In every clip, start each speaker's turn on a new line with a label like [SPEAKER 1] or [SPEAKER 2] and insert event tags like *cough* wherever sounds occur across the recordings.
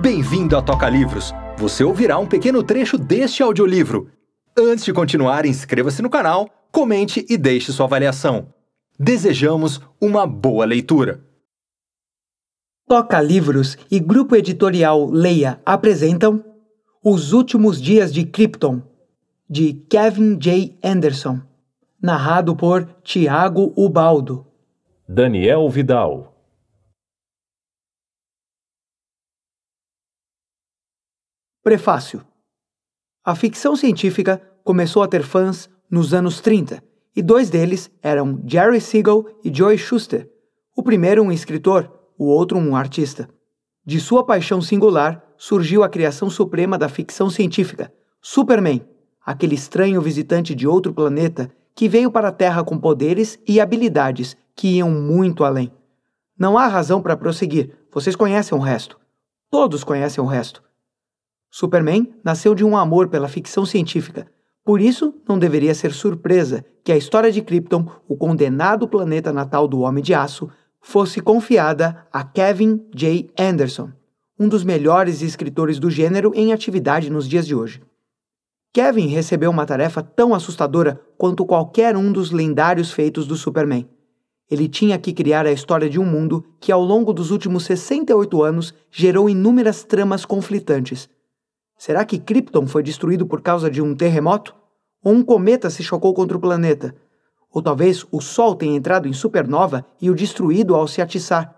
[SPEAKER 1] Bem-vindo a Toca Livros! Você ouvirá um pequeno trecho deste audiolivro. Antes de continuar, inscreva-se no canal, comente e deixe sua avaliação. Desejamos uma boa leitura! Toca Livros e Grupo Editorial Leia apresentam Os Últimos Dias de Krypton, de Kevin J. Anderson, narrado por Tiago Ubaldo.
[SPEAKER 2] Daniel Vidal
[SPEAKER 1] Prefácio: A ficção científica começou a ter fãs nos anos 30, e dois deles eram Jerry Siegel e Joy Schuster. O primeiro um escritor, o outro um artista. De sua paixão singular surgiu a criação suprema da ficção científica, Superman, aquele estranho visitante de outro planeta que veio para a Terra com poderes e habilidades que iam muito além. Não há razão para prosseguir, vocês conhecem o resto. Todos conhecem o resto. Superman nasceu de um amor pela ficção científica, por isso não deveria ser surpresa que a história de Krypton, o condenado planeta natal do Homem de Aço, fosse confiada a Kevin J. Anderson, um dos melhores escritores do gênero em atividade nos dias de hoje. Kevin recebeu uma tarefa tão assustadora quanto qualquer um dos lendários feitos do Superman. Ele tinha que criar a história de um mundo que, ao longo dos últimos 68 anos, gerou inúmeras tramas conflitantes, Será que Krypton foi destruído por causa de um terremoto? Ou um cometa se chocou contra o planeta? Ou talvez o Sol tenha entrado em supernova e o destruído ao se atiçar?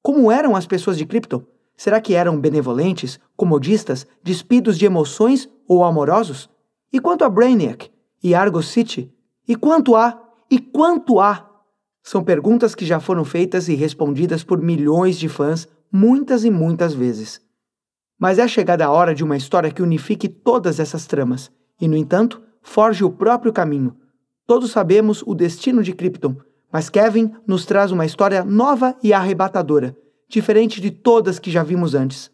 [SPEAKER 1] Como eram as pessoas de Krypton? Será que eram benevolentes, comodistas, despidos de emoções ou amorosos? E quanto a Brainiac? E Argo City? E quanto a? E quanto a? São perguntas que já foram feitas e respondidas por milhões de fãs muitas e muitas vezes. Mas é chegada a hora de uma história que unifique todas essas tramas, e no entanto, forge o próprio caminho. Todos sabemos o destino de Krypton, mas Kevin nos traz uma história nova e arrebatadora, diferente de todas que já vimos antes.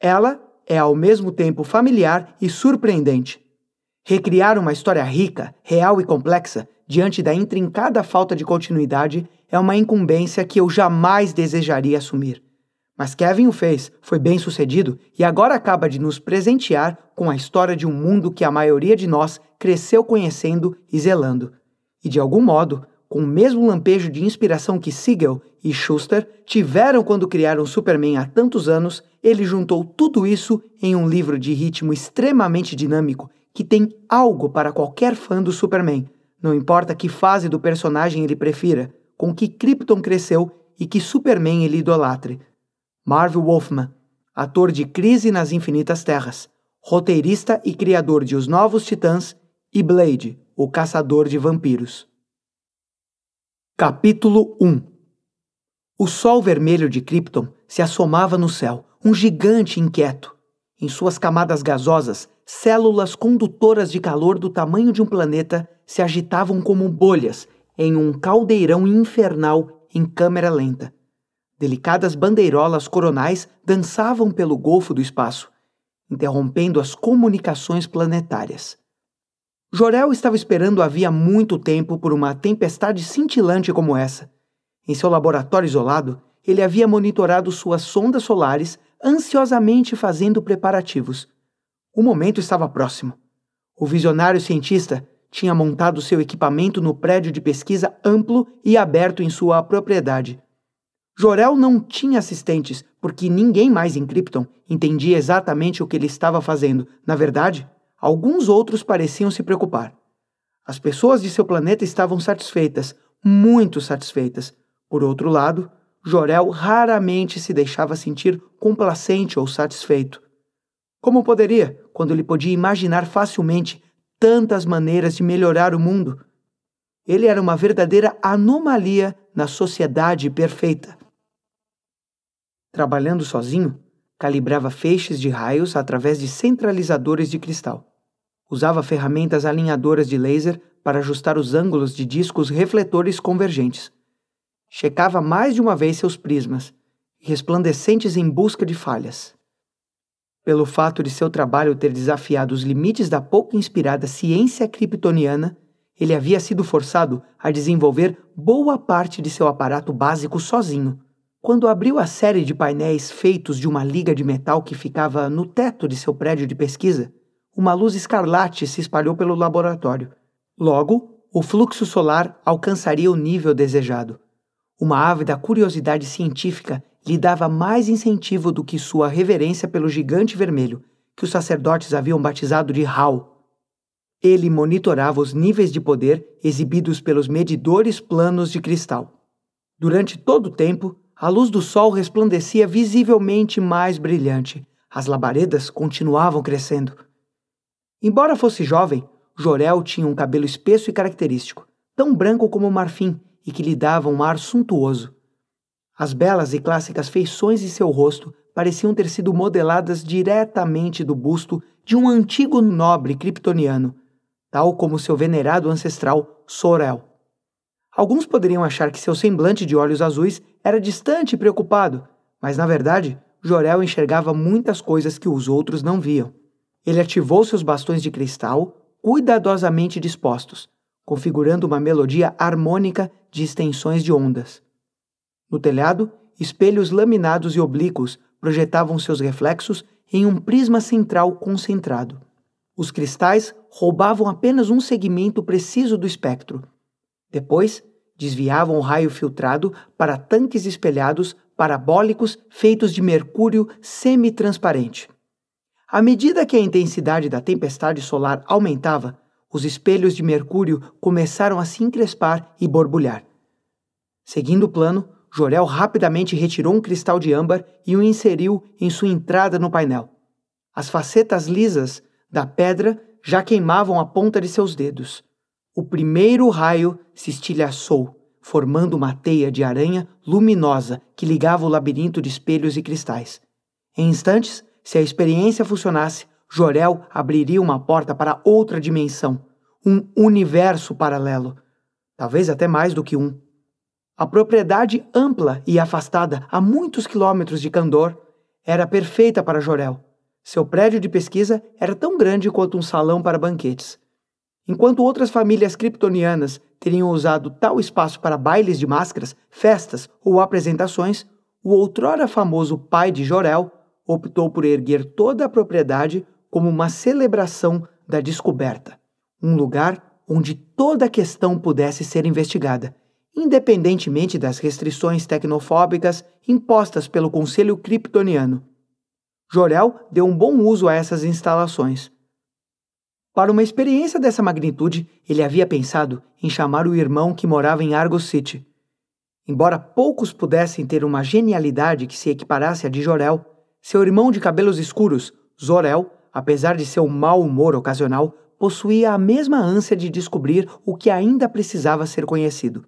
[SPEAKER 1] Ela é ao mesmo tempo familiar e surpreendente. Recriar uma história rica, real e complexa, diante da intrincada falta de continuidade, é uma incumbência que eu jamais desejaria assumir. Mas Kevin o fez, foi bem sucedido e agora acaba de nos presentear com a história de um mundo que a maioria de nós cresceu conhecendo e zelando. E de algum modo, com o mesmo lampejo de inspiração que Siegel e Schuster tiveram quando criaram Superman há tantos anos, ele juntou tudo isso em um livro de ritmo extremamente dinâmico que tem algo para qualquer fã do Superman, não importa que fase do personagem ele prefira, com que Krypton cresceu e que Superman ele idolatre. Marvel Wolfman, ator de Crise nas Infinitas Terras, roteirista e criador de Os Novos Titãs e Blade, o Caçador de Vampiros. Capítulo 1 O sol vermelho de Krypton se assomava no céu, um gigante inquieto. Em suas camadas gasosas, células condutoras de calor do tamanho de um planeta se agitavam como bolhas em um caldeirão infernal em câmera lenta. Delicadas bandeirolas coronais dançavam pelo golfo do espaço, interrompendo as comunicações planetárias. Jorel estava esperando havia muito tempo por uma tempestade cintilante como essa. Em seu laboratório isolado, ele havia monitorado suas sondas solares, ansiosamente fazendo preparativos. O momento estava próximo. O visionário cientista tinha montado seu equipamento no prédio de pesquisa amplo e aberto em sua propriedade. Jorel não tinha assistentes, porque ninguém mais em Krypton entendia exatamente o que ele estava fazendo. Na verdade, alguns outros pareciam se preocupar. As pessoas de seu planeta estavam satisfeitas, muito satisfeitas. Por outro lado, Jorel raramente se deixava sentir complacente ou satisfeito. Como poderia, quando ele podia imaginar facilmente tantas maneiras de melhorar o mundo? Ele era uma verdadeira anomalia na sociedade perfeita. Trabalhando sozinho, calibrava feixes de raios através de centralizadores de cristal. Usava ferramentas alinhadoras de laser para ajustar os ângulos de discos refletores convergentes. Checava mais de uma vez seus prismas, resplandecentes em busca de falhas. Pelo fato de seu trabalho ter desafiado os limites da pouco inspirada ciência kryptoniana, ele havia sido forçado a desenvolver boa parte de seu aparato básico sozinho quando abriu a série de painéis feitos de uma liga de metal que ficava no teto de seu prédio de pesquisa, uma luz escarlate se espalhou pelo laboratório. Logo, o fluxo solar alcançaria o nível desejado. Uma ávida curiosidade científica lhe dava mais incentivo do que sua reverência pelo gigante vermelho, que os sacerdotes haviam batizado de Hal. Ele monitorava os níveis de poder exibidos pelos medidores planos de cristal. Durante todo o tempo, a luz do sol resplandecia visivelmente mais brilhante. As labaredas continuavam crescendo. Embora fosse jovem, Jorel tinha um cabelo espesso e característico, tão branco como marfim e que lhe dava um ar suntuoso. As belas e clássicas feições de seu rosto pareciam ter sido modeladas diretamente do busto de um antigo nobre kryptoniano, tal como seu venerado ancestral Sorel. Alguns poderiam achar que seu semblante de olhos azuis era distante e preocupado, mas na verdade, Jorel enxergava muitas coisas que os outros não viam. Ele ativou seus bastões de cristal, cuidadosamente dispostos, configurando uma melodia harmônica de extensões de ondas. No telhado, espelhos laminados e oblíquos projetavam seus reflexos em um prisma central concentrado. Os cristais roubavam apenas um segmento preciso do espectro. Depois, desviavam o raio filtrado para tanques espelhados parabólicos feitos de mercúrio semi-transparente. À medida que a intensidade da tempestade solar aumentava, os espelhos de mercúrio começaram a se encrespar e borbulhar. Seguindo o plano, Jorel rapidamente retirou um cristal de âmbar e o inseriu em sua entrada no painel. As facetas lisas da pedra já queimavam a ponta de seus dedos. O primeiro raio se estilhaçou, formando uma teia de aranha luminosa que ligava o labirinto de espelhos e cristais. Em instantes, se a experiência funcionasse, Jorel abriria uma porta para outra dimensão, um universo paralelo, talvez até mais do que um. A propriedade ampla e afastada a muitos quilômetros de Candor era perfeita para Jorel. Seu prédio de pesquisa era tão grande quanto um salão para banquetes Enquanto outras famílias kryptonianas teriam usado tal espaço para bailes de máscaras, festas ou apresentações, o outrora famoso pai de Jorel optou por erguer toda a propriedade como uma celebração da descoberta, um lugar onde toda a questão pudesse ser investigada, independentemente das restrições tecnofóbicas impostas pelo Conselho Kryptoniano. Jorel deu um bom uso a essas instalações para uma experiência dessa magnitude, ele havia pensado em chamar o irmão que morava em Argo City. Embora poucos pudessem ter uma genialidade que se equiparasse à de Jorel, seu irmão de cabelos escuros, Zorel, apesar de seu mau humor ocasional, possuía a mesma ânsia de descobrir o que ainda precisava ser conhecido.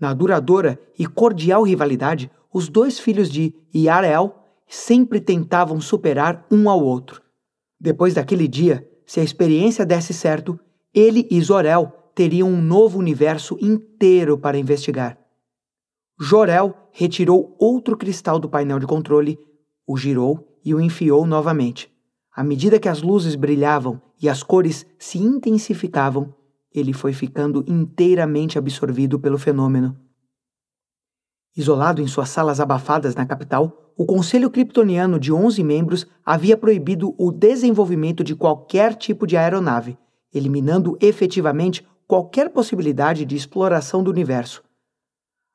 [SPEAKER 1] Na duradoura e cordial rivalidade, os dois filhos de Yarel sempre tentavam superar um ao outro. Depois daquele dia, se a experiência desse certo, ele e Zorel teriam um novo universo inteiro para investigar. Jorel retirou outro cristal do painel de controle, o girou e o enfiou novamente. À medida que as luzes brilhavam e as cores se intensificavam, ele foi ficando inteiramente absorvido pelo fenômeno. Isolado em suas salas abafadas na capital, o Conselho Kryptoniano de 11 membros havia proibido o desenvolvimento de qualquer tipo de aeronave, eliminando efetivamente qualquer possibilidade de exploração do universo.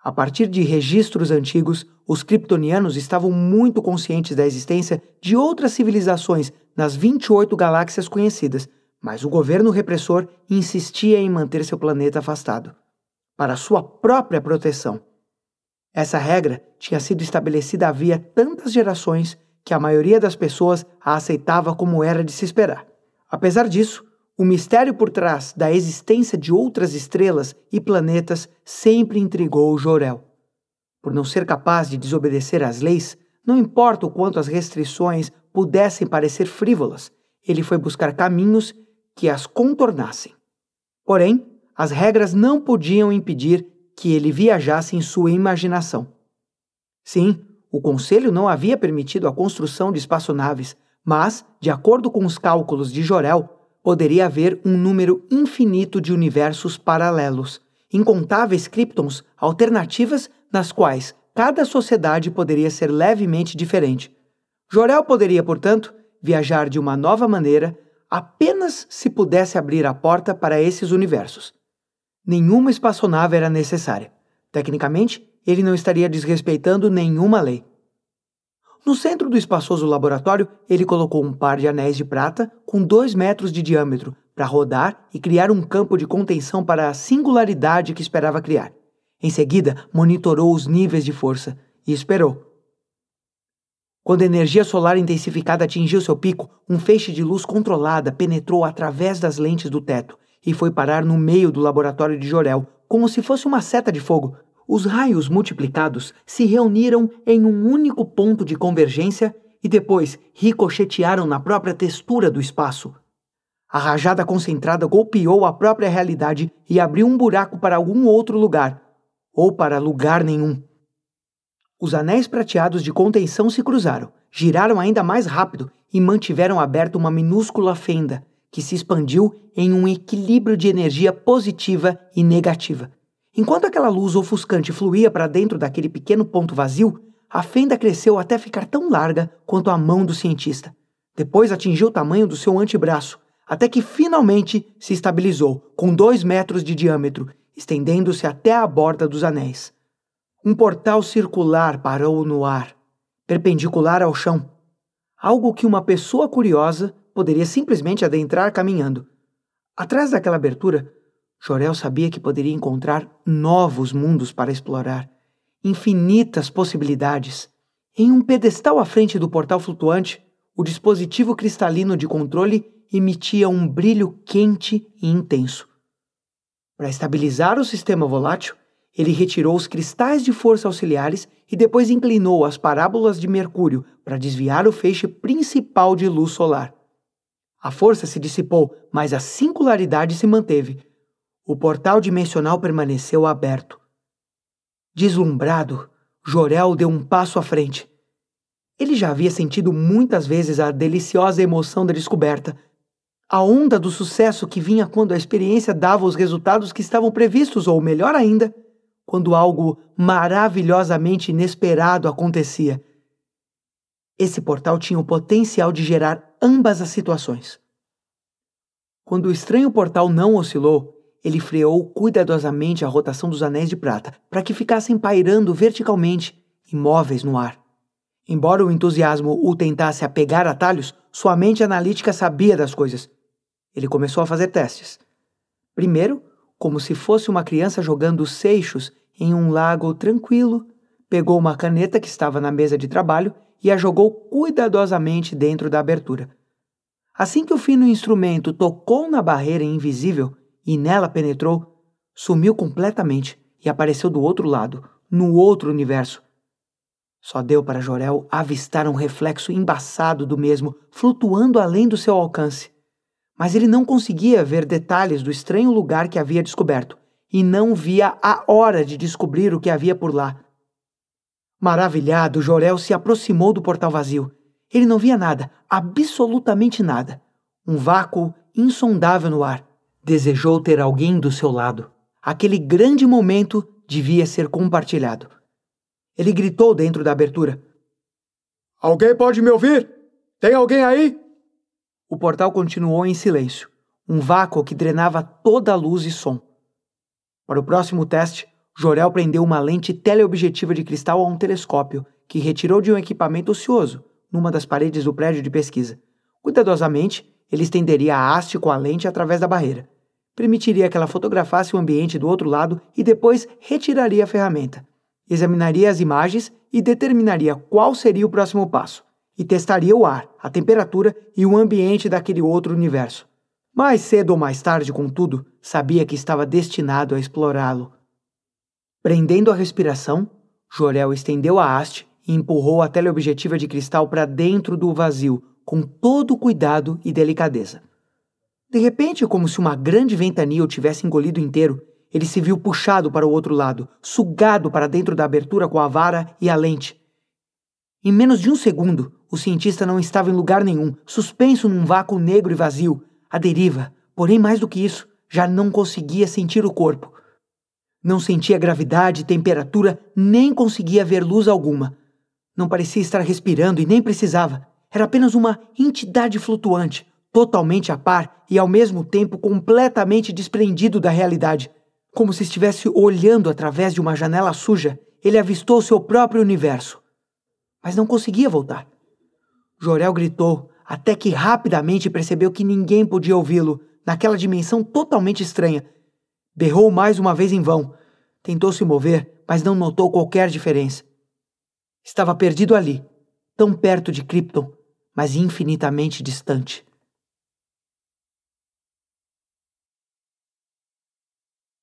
[SPEAKER 1] A partir de registros antigos, os kryptonianos estavam muito conscientes da existência de outras civilizações nas 28 galáxias conhecidas, mas o governo repressor insistia em manter seu planeta afastado. Para sua própria proteção, essa regra tinha sido estabelecida havia tantas gerações que a maioria das pessoas a aceitava como era de se esperar. Apesar disso, o mistério por trás da existência de outras estrelas e planetas sempre intrigou Jorel. Por não ser capaz de desobedecer às leis, não importa o quanto as restrições pudessem parecer frívolas, ele foi buscar caminhos que as contornassem. Porém, as regras não podiam impedir que ele viajasse em sua imaginação. Sim, o conselho não havia permitido a construção de espaçonaves, mas, de acordo com os cálculos de Jorel, poderia haver um número infinito de universos paralelos, incontáveis criptons alternativas nas quais cada sociedade poderia ser levemente diferente. Jorel poderia, portanto, viajar de uma nova maneira apenas se pudesse abrir a porta para esses universos nenhuma espaçonave era necessária. Tecnicamente, ele não estaria desrespeitando nenhuma lei. No centro do espaçoso laboratório, ele colocou um par de anéis de prata com dois metros de diâmetro para rodar e criar um campo de contenção para a singularidade que esperava criar. Em seguida, monitorou os níveis de força e esperou. Quando a energia solar intensificada atingiu seu pico, um feixe de luz controlada penetrou através das lentes do teto e foi parar no meio do laboratório de Jorel, como se fosse uma seta de fogo. Os raios multiplicados se reuniram em um único ponto de convergência e depois ricochetearam na própria textura do espaço. A rajada concentrada golpeou a própria realidade e abriu um buraco para algum outro lugar, ou para lugar nenhum. Os anéis prateados de contenção se cruzaram, giraram ainda mais rápido e mantiveram aberta uma minúscula fenda, que se expandiu em um equilíbrio de energia positiva e negativa. Enquanto aquela luz ofuscante fluía para dentro daquele pequeno ponto vazio, a fenda cresceu até ficar tão larga quanto a mão do cientista. Depois atingiu o tamanho do seu antebraço, até que finalmente se estabilizou, com dois metros de diâmetro, estendendo-se até a borda dos anéis. Um portal circular parou no ar, perpendicular ao chão. Algo que uma pessoa curiosa poderia simplesmente adentrar caminhando. Atrás daquela abertura, Jorel sabia que poderia encontrar novos mundos para explorar, infinitas possibilidades. Em um pedestal à frente do portal flutuante, o dispositivo cristalino de controle emitia um brilho quente e intenso. Para estabilizar o sistema volátil, ele retirou os cristais de força auxiliares e depois inclinou as parábolas de Mercúrio para desviar o feixe principal de luz solar. A força se dissipou, mas a singularidade se manteve. O portal dimensional permaneceu aberto. Deslumbrado, Jorel deu um passo à frente. Ele já havia sentido muitas vezes a deliciosa emoção da descoberta, a onda do sucesso que vinha quando a experiência dava os resultados que estavam previstos, ou melhor ainda, quando algo maravilhosamente inesperado acontecia. Esse portal tinha o potencial de gerar ambas as situações. Quando o estranho portal não oscilou, ele freou cuidadosamente a rotação dos anéis de prata para que ficassem pairando verticalmente, imóveis no ar. Embora o entusiasmo o tentasse apegar a talhos, sua mente analítica sabia das coisas. Ele começou a fazer testes. Primeiro, como se fosse uma criança jogando seixos em um lago tranquilo, pegou uma caneta que estava na mesa de trabalho e a jogou cuidadosamente dentro da abertura. Assim que o fino instrumento tocou na barreira invisível e nela penetrou, sumiu completamente e apareceu do outro lado, no outro universo. Só deu para Jorel avistar um reflexo embaçado do mesmo, flutuando além do seu alcance. Mas ele não conseguia ver detalhes do estranho lugar que havia descoberto, e não via a hora de descobrir o que havia por lá Maravilhado, Jorel se aproximou do portal vazio. Ele não via nada, absolutamente nada. Um vácuo insondável no ar. Desejou ter alguém do seu lado. Aquele grande momento devia ser compartilhado. Ele gritou dentro da abertura: Alguém pode me ouvir? Tem alguém aí? O portal continuou em silêncio um vácuo que drenava toda a luz e som. Para o próximo teste, Jorel prendeu uma lente teleobjetiva de cristal a um telescópio que retirou de um equipamento ocioso numa das paredes do prédio de pesquisa. Cuidadosamente, ele estenderia a haste com a lente através da barreira. Permitiria que ela fotografasse o ambiente do outro lado e depois retiraria a ferramenta. Examinaria as imagens e determinaria qual seria o próximo passo. E testaria o ar, a temperatura e o ambiente daquele outro universo. Mais cedo ou mais tarde, contudo, sabia que estava destinado a explorá-lo Prendendo a respiração, Jorel estendeu a haste e empurrou a teleobjetiva de cristal para dentro do vazio, com todo cuidado e delicadeza. De repente, como se uma grande ventania o tivesse engolido inteiro, ele se viu puxado para o outro lado, sugado para dentro da abertura com a vara e a lente. Em menos de um segundo, o cientista não estava em lugar nenhum, suspenso num vácuo negro e vazio, à deriva. Porém, mais do que isso, já não conseguia sentir o corpo. Não sentia gravidade, temperatura, nem conseguia ver luz alguma. Não parecia estar respirando e nem precisava. Era apenas uma entidade flutuante, totalmente a par e ao mesmo tempo completamente desprendido da realidade. Como se estivesse olhando através de uma janela suja, ele avistou seu próprio universo. Mas não conseguia voltar. Jorel gritou, até que rapidamente percebeu que ninguém podia ouvi-lo, naquela dimensão totalmente estranha, Berrou mais uma vez em vão. Tentou se mover, mas não notou qualquer diferença. Estava perdido ali, tão perto de Krypton, mas infinitamente distante.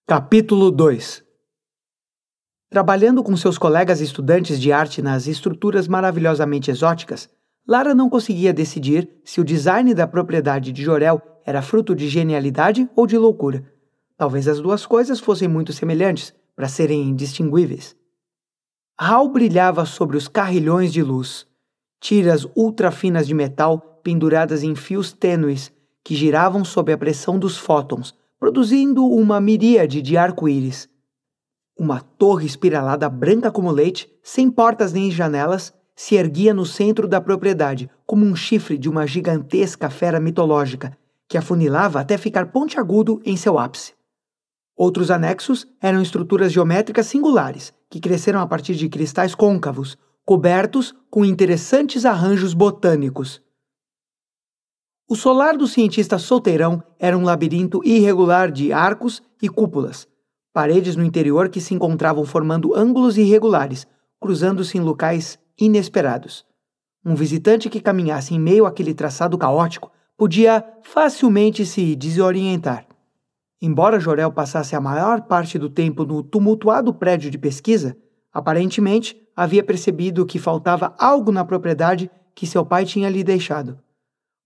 [SPEAKER 1] Capítulo 2 Trabalhando com seus colegas estudantes de arte nas estruturas maravilhosamente exóticas, Lara não conseguia decidir se o design da propriedade de Jorel era fruto de genialidade ou de loucura. Talvez as duas coisas fossem muito semelhantes para serem indistinguíveis. Hal brilhava sobre os carrilhões de luz, tiras ultrafinas de metal penduradas em fios tênues que giravam sob a pressão dos fótons, produzindo uma miríade de arco-íris. Uma torre espiralada branca como leite, sem portas nem janelas, se erguia no centro da propriedade, como um chifre de uma gigantesca fera mitológica, que afunilava até ficar pontiagudo em seu ápice. Outros anexos eram estruturas geométricas singulares, que cresceram a partir de cristais côncavos, cobertos com interessantes arranjos botânicos. O solar do cientista solteirão era um labirinto irregular de arcos e cúpulas, paredes no interior que se encontravam formando ângulos irregulares, cruzando-se em locais inesperados. Um visitante que caminhasse em meio àquele traçado caótico podia facilmente se desorientar. Embora Jorel passasse a maior parte do tempo no tumultuado prédio de pesquisa, aparentemente havia percebido que faltava algo na propriedade que seu pai tinha lhe deixado.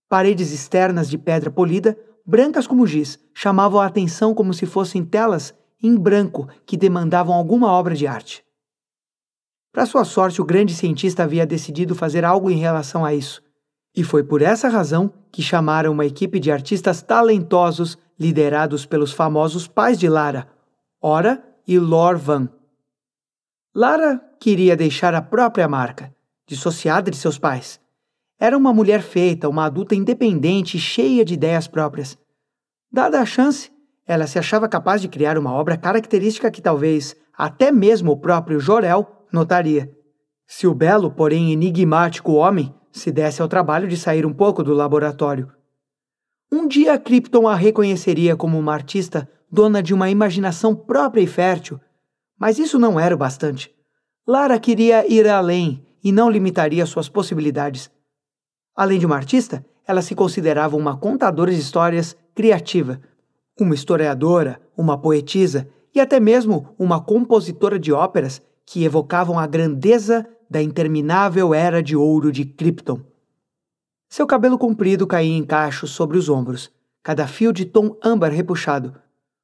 [SPEAKER 1] Paredes externas de pedra polida, brancas como giz, chamavam a atenção como se fossem telas em branco que demandavam alguma obra de arte. Para sua sorte, o grande cientista havia decidido fazer algo em relação a isso. E foi por essa razão que chamaram uma equipe de artistas talentosos liderados pelos famosos pais de Lara, Ora e Lorvan. Lara queria deixar a própria marca, dissociada de seus pais. Era uma mulher feita, uma adulta independente e cheia de ideias próprias. Dada a chance, ela se achava capaz de criar uma obra característica que talvez até mesmo o próprio Jorel notaria. Se o belo, porém enigmático homem se desse ao trabalho de sair um pouco do laboratório um dia Krypton a reconheceria como uma artista dona de uma imaginação própria e fértil, mas isso não era o bastante. Lara queria ir além e não limitaria suas possibilidades. Além de uma artista, ela se considerava uma contadora de histórias criativa, uma historiadora, uma poetisa e até mesmo uma compositora de óperas que evocavam a grandeza da interminável era de ouro de Krypton. Seu cabelo comprido caía em cacho sobre os ombros, cada fio de tom âmbar repuxado.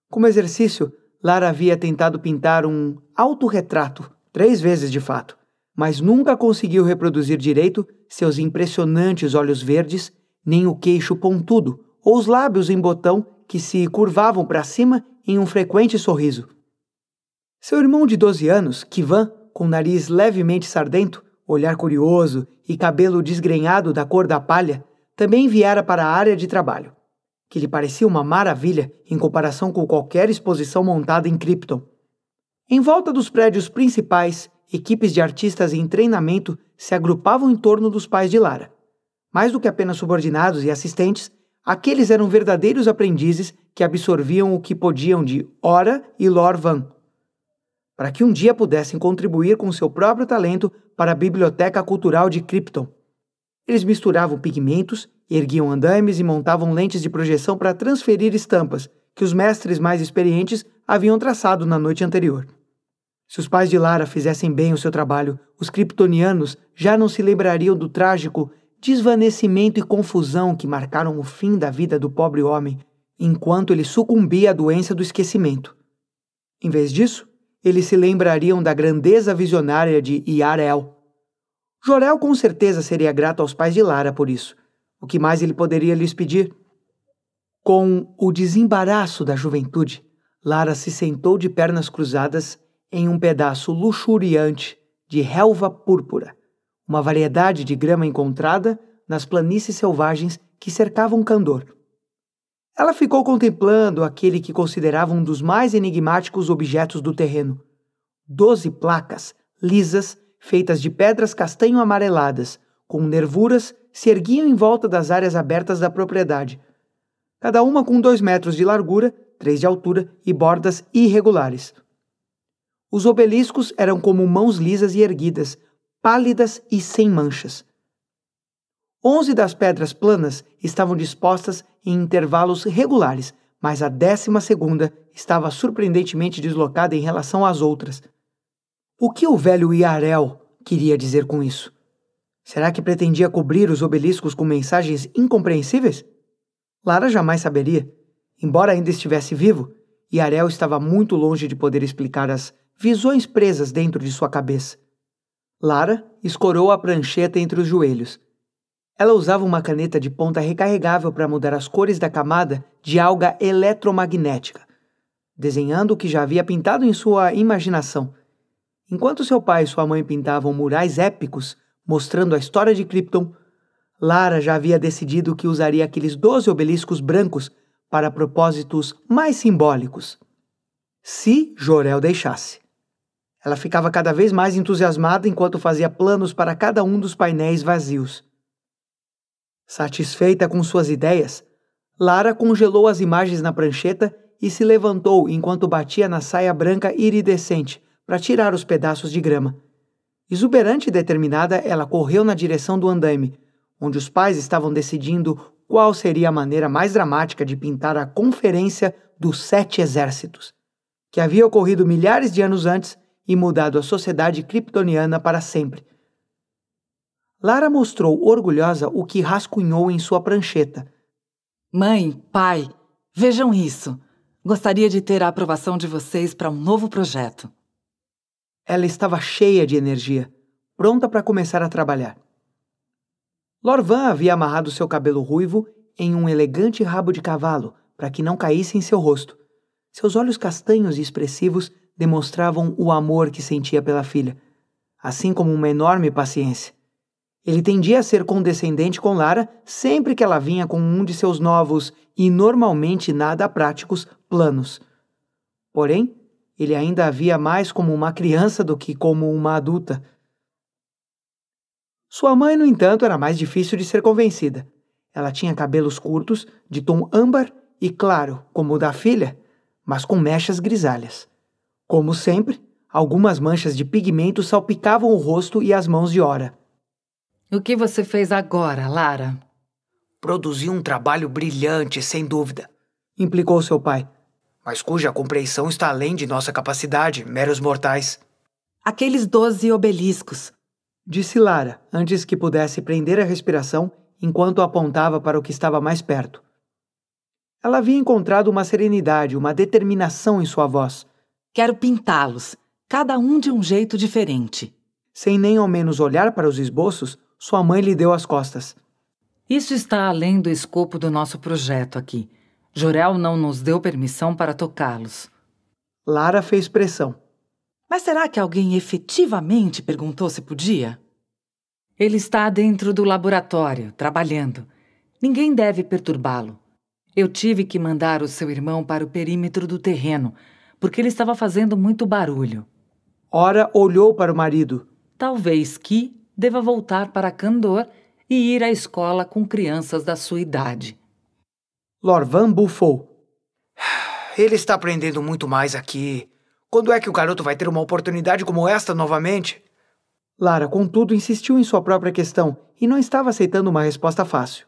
[SPEAKER 1] Como exercício, Lara havia tentado pintar um autorretrato, três vezes de fato, mas nunca conseguiu reproduzir direito seus impressionantes olhos verdes, nem o queixo pontudo ou os lábios em botão que se curvavam para cima em um frequente sorriso. Seu irmão de 12 anos, Kivan, com nariz levemente sardento, olhar curioso e cabelo desgrenhado da cor da palha, também viera para a área de trabalho, que lhe parecia uma maravilha em comparação com qualquer exposição montada em Krypton. Em volta dos prédios principais, equipes de artistas em treinamento se agrupavam em torno dos pais de Lara. Mais do que apenas subordinados e assistentes, aqueles eram verdadeiros aprendizes que absorviam o que podiam de Ora e Lorvan, para que um dia pudessem contribuir com seu próprio talento para a Biblioteca Cultural de Krypton. Eles misturavam pigmentos, erguiam andames e montavam lentes de projeção para transferir estampas que os mestres mais experientes haviam traçado na noite anterior. Se os pais de Lara fizessem bem o seu trabalho, os kryptonianos já não se lembrariam do trágico desvanecimento e confusão que marcaram o fim da vida do pobre homem, enquanto ele sucumbia à doença do esquecimento. Em vez disso, eles se lembrariam da grandeza visionária de Iarel. Jorel com certeza seria grato aos pais de Lara por isso. O que mais ele poderia lhes pedir? Com o desembaraço da juventude, Lara se sentou de pernas cruzadas em um pedaço luxuriante de relva púrpura, uma variedade de grama encontrada nas planícies selvagens que cercavam Candor. Ela ficou contemplando aquele que considerava um dos mais enigmáticos objetos do terreno. Doze placas, lisas, feitas de pedras castanho-amareladas, com nervuras, se erguiam em volta das áreas abertas da propriedade. Cada uma com dois metros de largura, três de altura e bordas irregulares. Os obeliscos eram como mãos lisas e erguidas, pálidas e sem manchas. Onze das pedras planas estavam dispostas em intervalos regulares, mas a décima segunda estava surpreendentemente deslocada em relação às outras. O que o velho Iarel queria dizer com isso? Será que pretendia cobrir os obeliscos com mensagens incompreensíveis? Lara jamais saberia. Embora ainda estivesse vivo, Iarel estava muito longe de poder explicar as visões presas dentro de sua cabeça. Lara escorou a prancheta entre os joelhos. Ela usava uma caneta de ponta recarregável para mudar as cores da camada de alga eletromagnética, desenhando o que já havia pintado em sua imaginação. Enquanto seu pai e sua mãe pintavam murais épicos mostrando a história de Krypton, Lara já havia decidido que usaria aqueles doze obeliscos brancos para propósitos mais simbólicos. Se Jorel deixasse. Ela ficava cada vez mais entusiasmada enquanto fazia planos para cada um dos painéis vazios. Satisfeita com suas ideias, Lara congelou as imagens na prancheta e se levantou enquanto batia na saia branca iridescente para tirar os pedaços de grama. Exuberante e determinada, ela correu na direção do andaime, onde os pais estavam decidindo qual seria a maneira mais dramática de pintar a Conferência dos Sete Exércitos, que havia ocorrido milhares de anos antes e mudado a sociedade kryptoniana para sempre Lara mostrou
[SPEAKER 3] orgulhosa o que rascunhou em sua prancheta. Mãe, pai, vejam isso. Gostaria de ter a aprovação de vocês para um novo projeto. Ela estava cheia de energia, pronta para começar a trabalhar.
[SPEAKER 1] Lorvan havia amarrado seu cabelo ruivo em um elegante rabo de cavalo para que não caísse em seu rosto. Seus olhos castanhos e expressivos demonstravam o amor que sentia pela filha, assim como uma enorme paciência. Ele tendia a ser condescendente com Lara sempre que ela vinha com um de seus novos e normalmente nada práticos planos. Porém, ele ainda havia mais como uma criança do que como uma adulta. Sua mãe, no entanto, era mais difícil de ser convencida. Ela tinha cabelos curtos, de tom âmbar e claro, como o da filha, mas com mechas grisalhas. Como sempre, algumas manchas de pigmento salpicavam o rosto e as mãos de Ora.
[SPEAKER 3] O que você fez agora, Lara? Produzi um trabalho brilhante, sem dúvida,
[SPEAKER 1] implicou seu pai, mas cuja compreensão está além de nossa capacidade, meros mortais. Aqueles doze obeliscos, disse Lara, antes que pudesse prender a respiração enquanto apontava para o que estava mais perto. Ela havia encontrado uma serenidade, uma determinação em sua voz. Quero pintá-los, cada um de um jeito diferente. Sem nem ao menos olhar para os esboços, sua mãe lhe deu as
[SPEAKER 3] costas. Isso está além do escopo do nosso projeto aqui. Jorel não nos deu permissão para tocá-los. Lara fez pressão. Mas será que alguém efetivamente perguntou se podia? Ele está dentro do laboratório, trabalhando. Ninguém deve perturbá-lo. Eu tive que mandar o seu irmão para o perímetro do terreno, porque ele estava fazendo muito barulho. Ora olhou para o marido. Talvez que deva voltar para Candor e ir à escola com crianças da sua idade.
[SPEAKER 1] Lorvan bufou. *sighs* Ele está aprendendo muito mais aqui. Quando é que o garoto vai ter uma oportunidade como esta novamente? Lara, contudo, insistiu em sua própria questão e não estava
[SPEAKER 3] aceitando uma resposta fácil.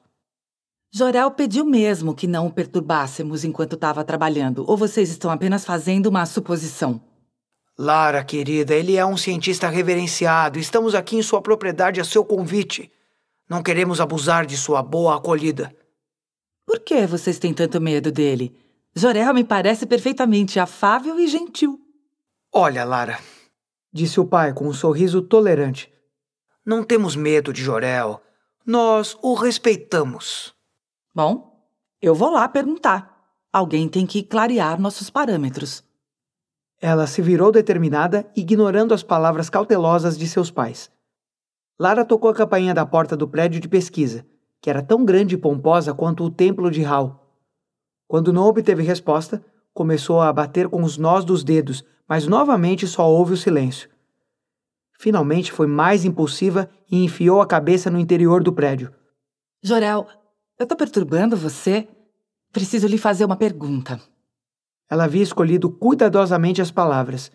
[SPEAKER 3] Jorel pediu mesmo que não o perturbássemos enquanto estava trabalhando, ou vocês estão apenas fazendo uma suposição? Lara, querida, ele é um cientista reverenciado. Estamos aqui em sua propriedade a seu convite. Não queremos abusar de sua boa acolhida. Por que vocês têm tanto medo dele? Jorel me parece perfeitamente afável e gentil. Olha, Lara,
[SPEAKER 1] disse o pai com um sorriso tolerante. Não temos
[SPEAKER 3] medo de Jorel. Nós o respeitamos. Bom, eu vou lá perguntar. Alguém
[SPEAKER 1] tem que clarear nossos parâmetros. Ela se virou determinada, ignorando as palavras cautelosas de seus pais. Lara tocou a campainha da porta do prédio de pesquisa, que era tão grande e pomposa quanto o templo de Hal. Quando não obteve resposta, começou a bater com os nós dos dedos, mas novamente só houve o silêncio. Finalmente foi mais impulsiva e enfiou a cabeça no interior do prédio. Joral, eu tô perturbando você? Preciso lhe fazer uma pergunta. Ela havia escolhido cuidadosamente as palavras.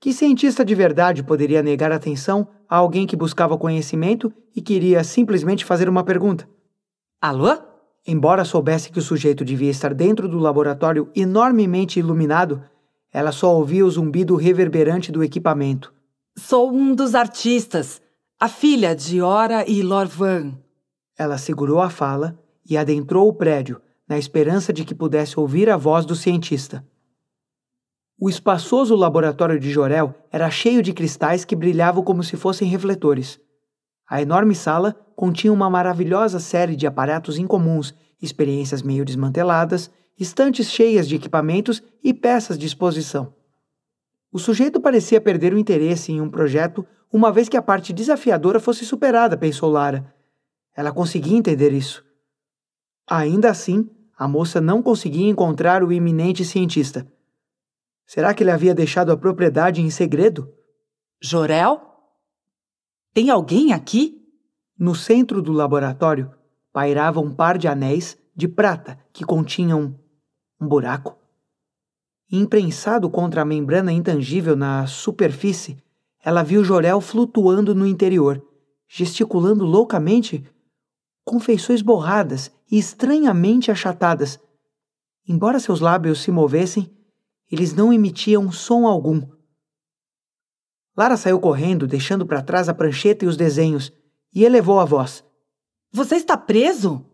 [SPEAKER 1] Que cientista de verdade poderia negar atenção a alguém que buscava conhecimento e queria simplesmente fazer uma pergunta? Alô? Embora soubesse que o sujeito devia estar dentro do laboratório enormemente iluminado, ela só ouvia o zumbido reverberante do equipamento.
[SPEAKER 3] Sou um dos
[SPEAKER 1] artistas, a filha
[SPEAKER 3] de Ora e Lorvan.
[SPEAKER 1] Ela segurou a fala e adentrou o prédio, na esperança de que pudesse ouvir a voz do cientista. O espaçoso laboratório de Jorel era cheio de cristais que brilhavam como se fossem refletores. A enorme sala continha uma maravilhosa série de aparatos incomuns, experiências meio desmanteladas, estantes cheias de equipamentos e peças de exposição. O sujeito parecia perder o interesse em um projeto uma vez que a parte desafiadora fosse superada, pensou Lara. Ela conseguia entender isso. Ainda assim, a moça não conseguia encontrar o iminente cientista. Será que ele havia deixado a propriedade em segredo? Jorel? Tem alguém aqui? No centro do laboratório pairava um par de anéis de prata que continham um buraco. Imprensado contra a membrana intangível na superfície, ela viu Jorel flutuando no interior, gesticulando loucamente, com feições borradas e estranhamente achatadas. Embora seus lábios se movessem, eles não emitiam som algum. Lara saiu correndo, deixando para trás a prancheta e os desenhos, e elevou a voz. Você está preso?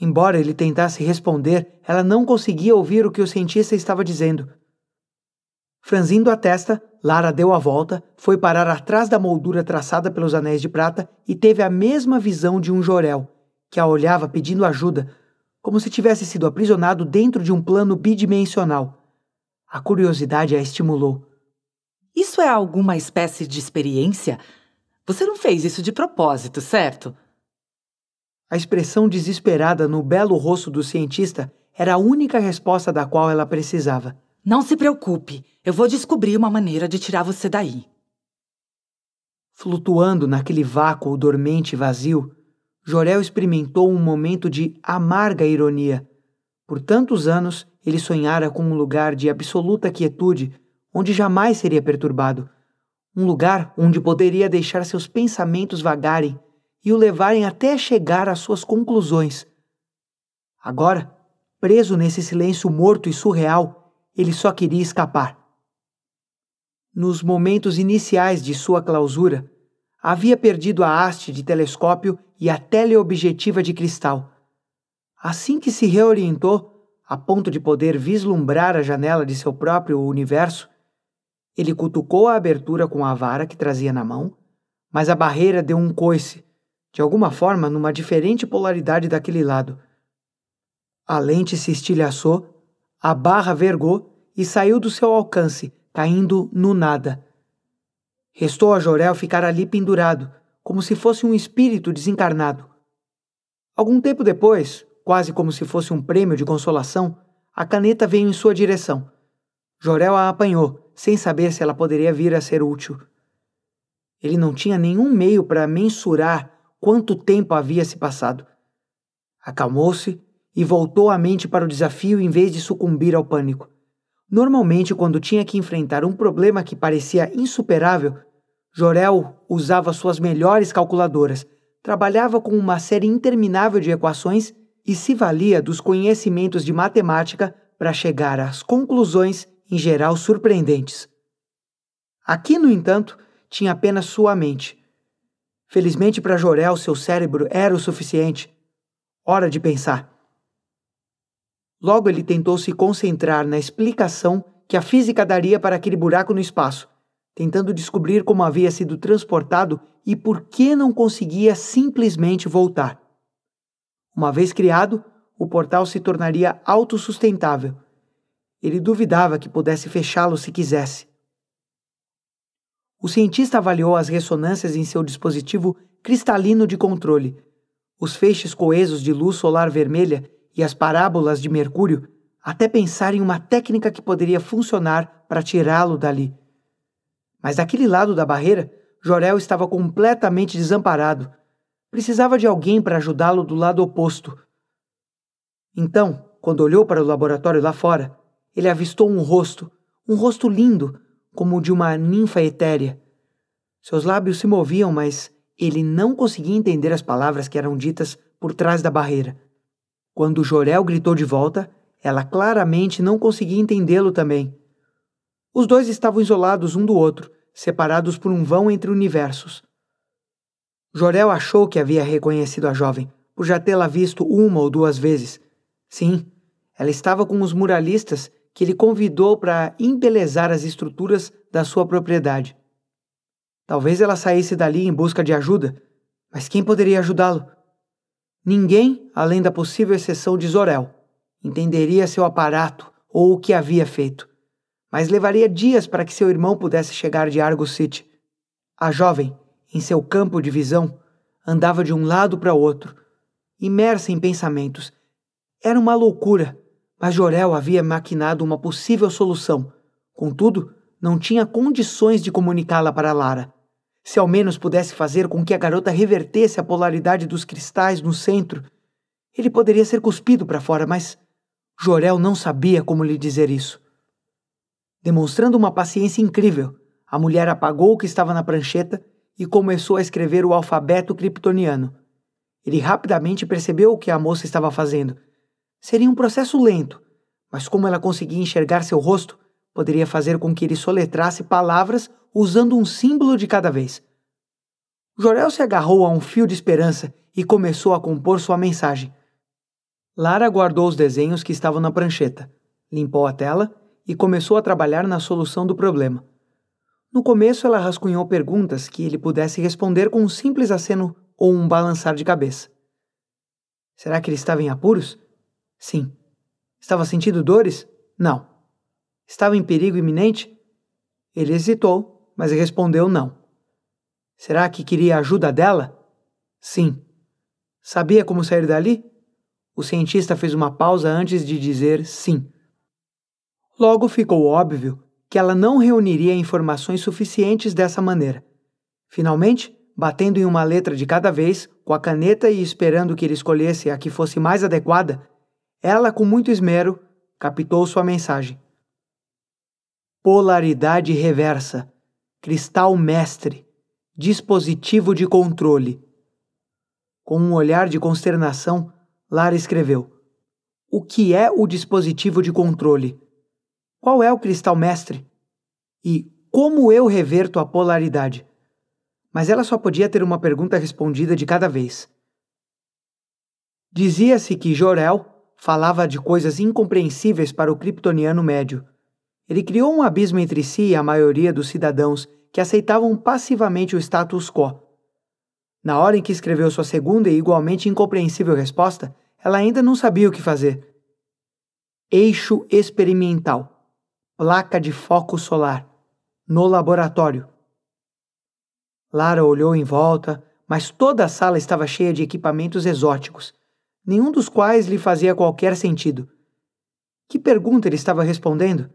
[SPEAKER 1] Embora ele tentasse responder, ela não conseguia ouvir o que o cientista estava dizendo. Franzindo a testa, Lara deu a volta, foi parar atrás da moldura traçada pelos anéis de prata e teve a mesma visão de um jorel que a olhava pedindo ajuda, como se tivesse sido aprisionado dentro de um
[SPEAKER 3] plano bidimensional. A curiosidade a estimulou. Isso é alguma espécie de experiência? Você não fez isso de propósito, certo?
[SPEAKER 1] A expressão desesperada no belo rosto do cientista era a única resposta da qual ela precisava. Não se preocupe, eu vou descobrir uma maneira de tirar você daí. Flutuando naquele vácuo dormente e vazio, Jorel experimentou um momento de amarga ironia. Por tantos anos, ele sonhara com um lugar de absoluta quietude, onde jamais seria perturbado. Um lugar onde poderia deixar seus pensamentos vagarem e o levarem até chegar às suas conclusões. Agora, preso nesse silêncio morto e surreal, ele só queria escapar. Nos momentos iniciais de sua clausura, havia perdido a haste de telescópio e a teleobjetiva de cristal. Assim que se reorientou, a ponto de poder vislumbrar a janela de seu próprio universo, ele cutucou a abertura com a vara que trazia na mão, mas a barreira deu um coice, de alguma forma numa diferente polaridade daquele lado. A lente se estilhaçou, a barra vergou e saiu do seu alcance, caindo no nada. Restou a Jorel ficar ali pendurado, como se fosse um espírito desencarnado. Algum tempo depois, quase como se fosse um prêmio de consolação, a caneta veio em sua direção. Jorel a apanhou, sem saber se ela poderia vir a ser útil. Ele não tinha nenhum meio para mensurar quanto tempo havia se passado. Acalmou-se e voltou a mente para o desafio em vez de sucumbir ao pânico. Normalmente, quando tinha que enfrentar um problema que parecia insuperável, Jorel usava suas melhores calculadoras, trabalhava com uma série interminável de equações e se valia dos conhecimentos de matemática para chegar às conclusões em geral surpreendentes. Aqui, no entanto, tinha apenas sua mente. Felizmente para Jorel, seu cérebro era o suficiente. Hora de pensar. Logo ele tentou se concentrar na explicação que a física daria para aquele buraco no espaço tentando descobrir como havia sido transportado e por que não conseguia simplesmente voltar. Uma vez criado, o portal se tornaria autossustentável. Ele duvidava que pudesse fechá-lo se quisesse. O cientista avaliou as ressonâncias em seu dispositivo cristalino de controle. Os feixes coesos de luz solar vermelha e as parábolas de Mercúrio, até pensar em uma técnica que poderia funcionar para tirá-lo dali. Mas daquele lado da barreira, Jorel estava completamente desamparado. Precisava de alguém para ajudá-lo do lado oposto. Então, quando olhou para o laboratório lá fora, ele avistou um rosto, um rosto lindo, como o de uma ninfa etérea. Seus lábios se moviam, mas ele não conseguia entender as palavras que eram ditas por trás da barreira. Quando Jorel gritou de volta, ela claramente não conseguia entendê-lo também. Os dois estavam isolados um do outro, separados por um vão entre universos. Jorel achou que havia reconhecido a jovem, por já tê-la visto uma ou duas vezes. Sim, ela estava com os muralistas que ele convidou para embelezar as estruturas da sua propriedade. Talvez ela saísse dali em busca de ajuda, mas quem poderia ajudá-lo? Ninguém, além da possível exceção de Zorel, entenderia seu aparato ou o que havia feito mas levaria dias para que seu irmão pudesse chegar de Argo City. A jovem, em seu campo de visão, andava de um lado para outro, imersa em pensamentos. Era uma loucura, mas Jorel havia maquinado uma possível solução. Contudo, não tinha condições de comunicá-la para Lara. Se ao menos pudesse fazer com que a garota revertesse a polaridade dos cristais no centro, ele poderia ser cuspido para fora, mas Jorel não sabia como lhe dizer isso. Demonstrando uma paciência incrível, a mulher apagou o que estava na prancheta e começou a escrever o alfabeto kryptoniano. Ele rapidamente percebeu o que a moça estava fazendo. Seria um processo lento, mas como ela conseguia enxergar seu rosto, poderia fazer com que ele soletrasse palavras usando um símbolo de cada vez. Jorel se agarrou a um fio de esperança e começou a compor sua mensagem. Lara guardou os desenhos que estavam na prancheta, limpou a tela e começou a trabalhar na solução do problema. No começo, ela rascunhou perguntas que ele pudesse responder com um simples aceno ou um balançar de cabeça. Será que ele estava em apuros? Sim. Estava sentindo dores? Não. Estava em perigo iminente? Ele hesitou, mas respondeu não. Será que queria a ajuda dela? Sim. Sabia como sair dali? O cientista fez uma pausa antes de dizer sim. Logo ficou óbvio que ela não reuniria informações suficientes dessa maneira. Finalmente, batendo em uma letra de cada vez, com a caneta e esperando que ele escolhesse a que fosse mais adequada, ela, com muito esmero, captou sua mensagem. Polaridade reversa, cristal mestre, dispositivo de controle. Com um olhar de consternação, Lara escreveu: O que é o dispositivo de controle? Qual é o cristal mestre? E como eu reverto a polaridade? Mas ela só podia ter uma pergunta respondida de cada vez. Dizia-se que Jorel falava de coisas incompreensíveis para o kryptoniano médio. Ele criou um abismo entre si e a maioria dos cidadãos que aceitavam passivamente o status quo. Na hora em que escreveu sua segunda e igualmente incompreensível resposta, ela ainda não sabia o que fazer. Eixo experimental placa de foco solar, no laboratório. Lara olhou em volta, mas toda a sala estava cheia de equipamentos exóticos, nenhum dos quais lhe fazia qualquer sentido. Que pergunta ele estava respondendo?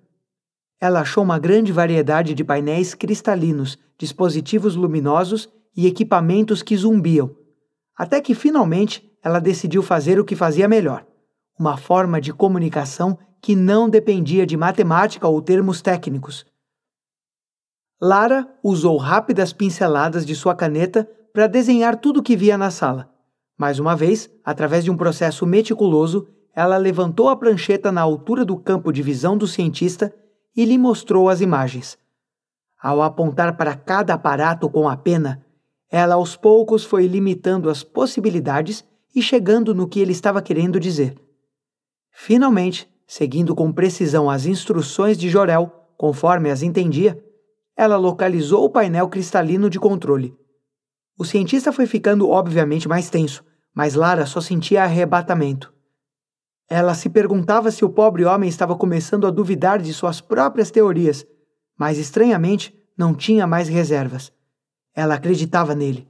[SPEAKER 1] Ela achou uma grande variedade de painéis cristalinos, dispositivos luminosos e equipamentos que zumbiam. Até que finalmente ela decidiu fazer o que fazia melhor: uma forma de comunicação que não dependia de matemática ou termos técnicos. Lara usou rápidas pinceladas de sua caneta para desenhar tudo o que via na sala. Mais uma vez, através de um processo meticuloso, ela levantou a prancheta na altura do campo de visão do cientista e lhe mostrou as imagens. Ao apontar para cada aparato com a pena, ela aos poucos foi limitando as possibilidades e chegando no que ele estava querendo dizer. Finalmente, seguindo com precisão as instruções de Jorel, conforme as entendia, ela localizou o painel cristalino de controle. O cientista foi ficando obviamente mais tenso, mas Lara só sentia arrebatamento. Ela se perguntava se o pobre homem estava começando a duvidar de suas próprias teorias, mas estranhamente não tinha mais reservas. Ela acreditava nele.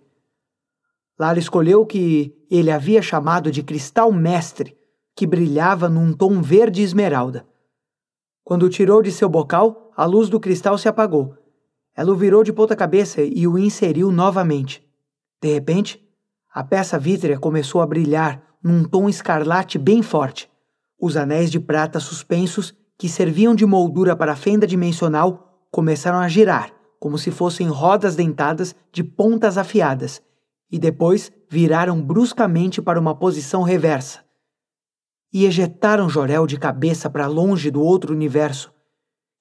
[SPEAKER 1] Lara escolheu o que ele havia chamado de cristal mestre que brilhava num tom verde esmeralda. Quando o tirou de seu bocal, a luz do cristal se apagou. Ela o virou de ponta cabeça e o inseriu novamente. De repente, a peça vítrea começou a brilhar num tom escarlate bem forte. Os anéis de prata suspensos, que serviam de moldura para a fenda dimensional, começaram a girar, como se fossem rodas dentadas de pontas afiadas, e depois viraram bruscamente para uma posição reversa e ejetaram Jorel de cabeça para longe do outro universo.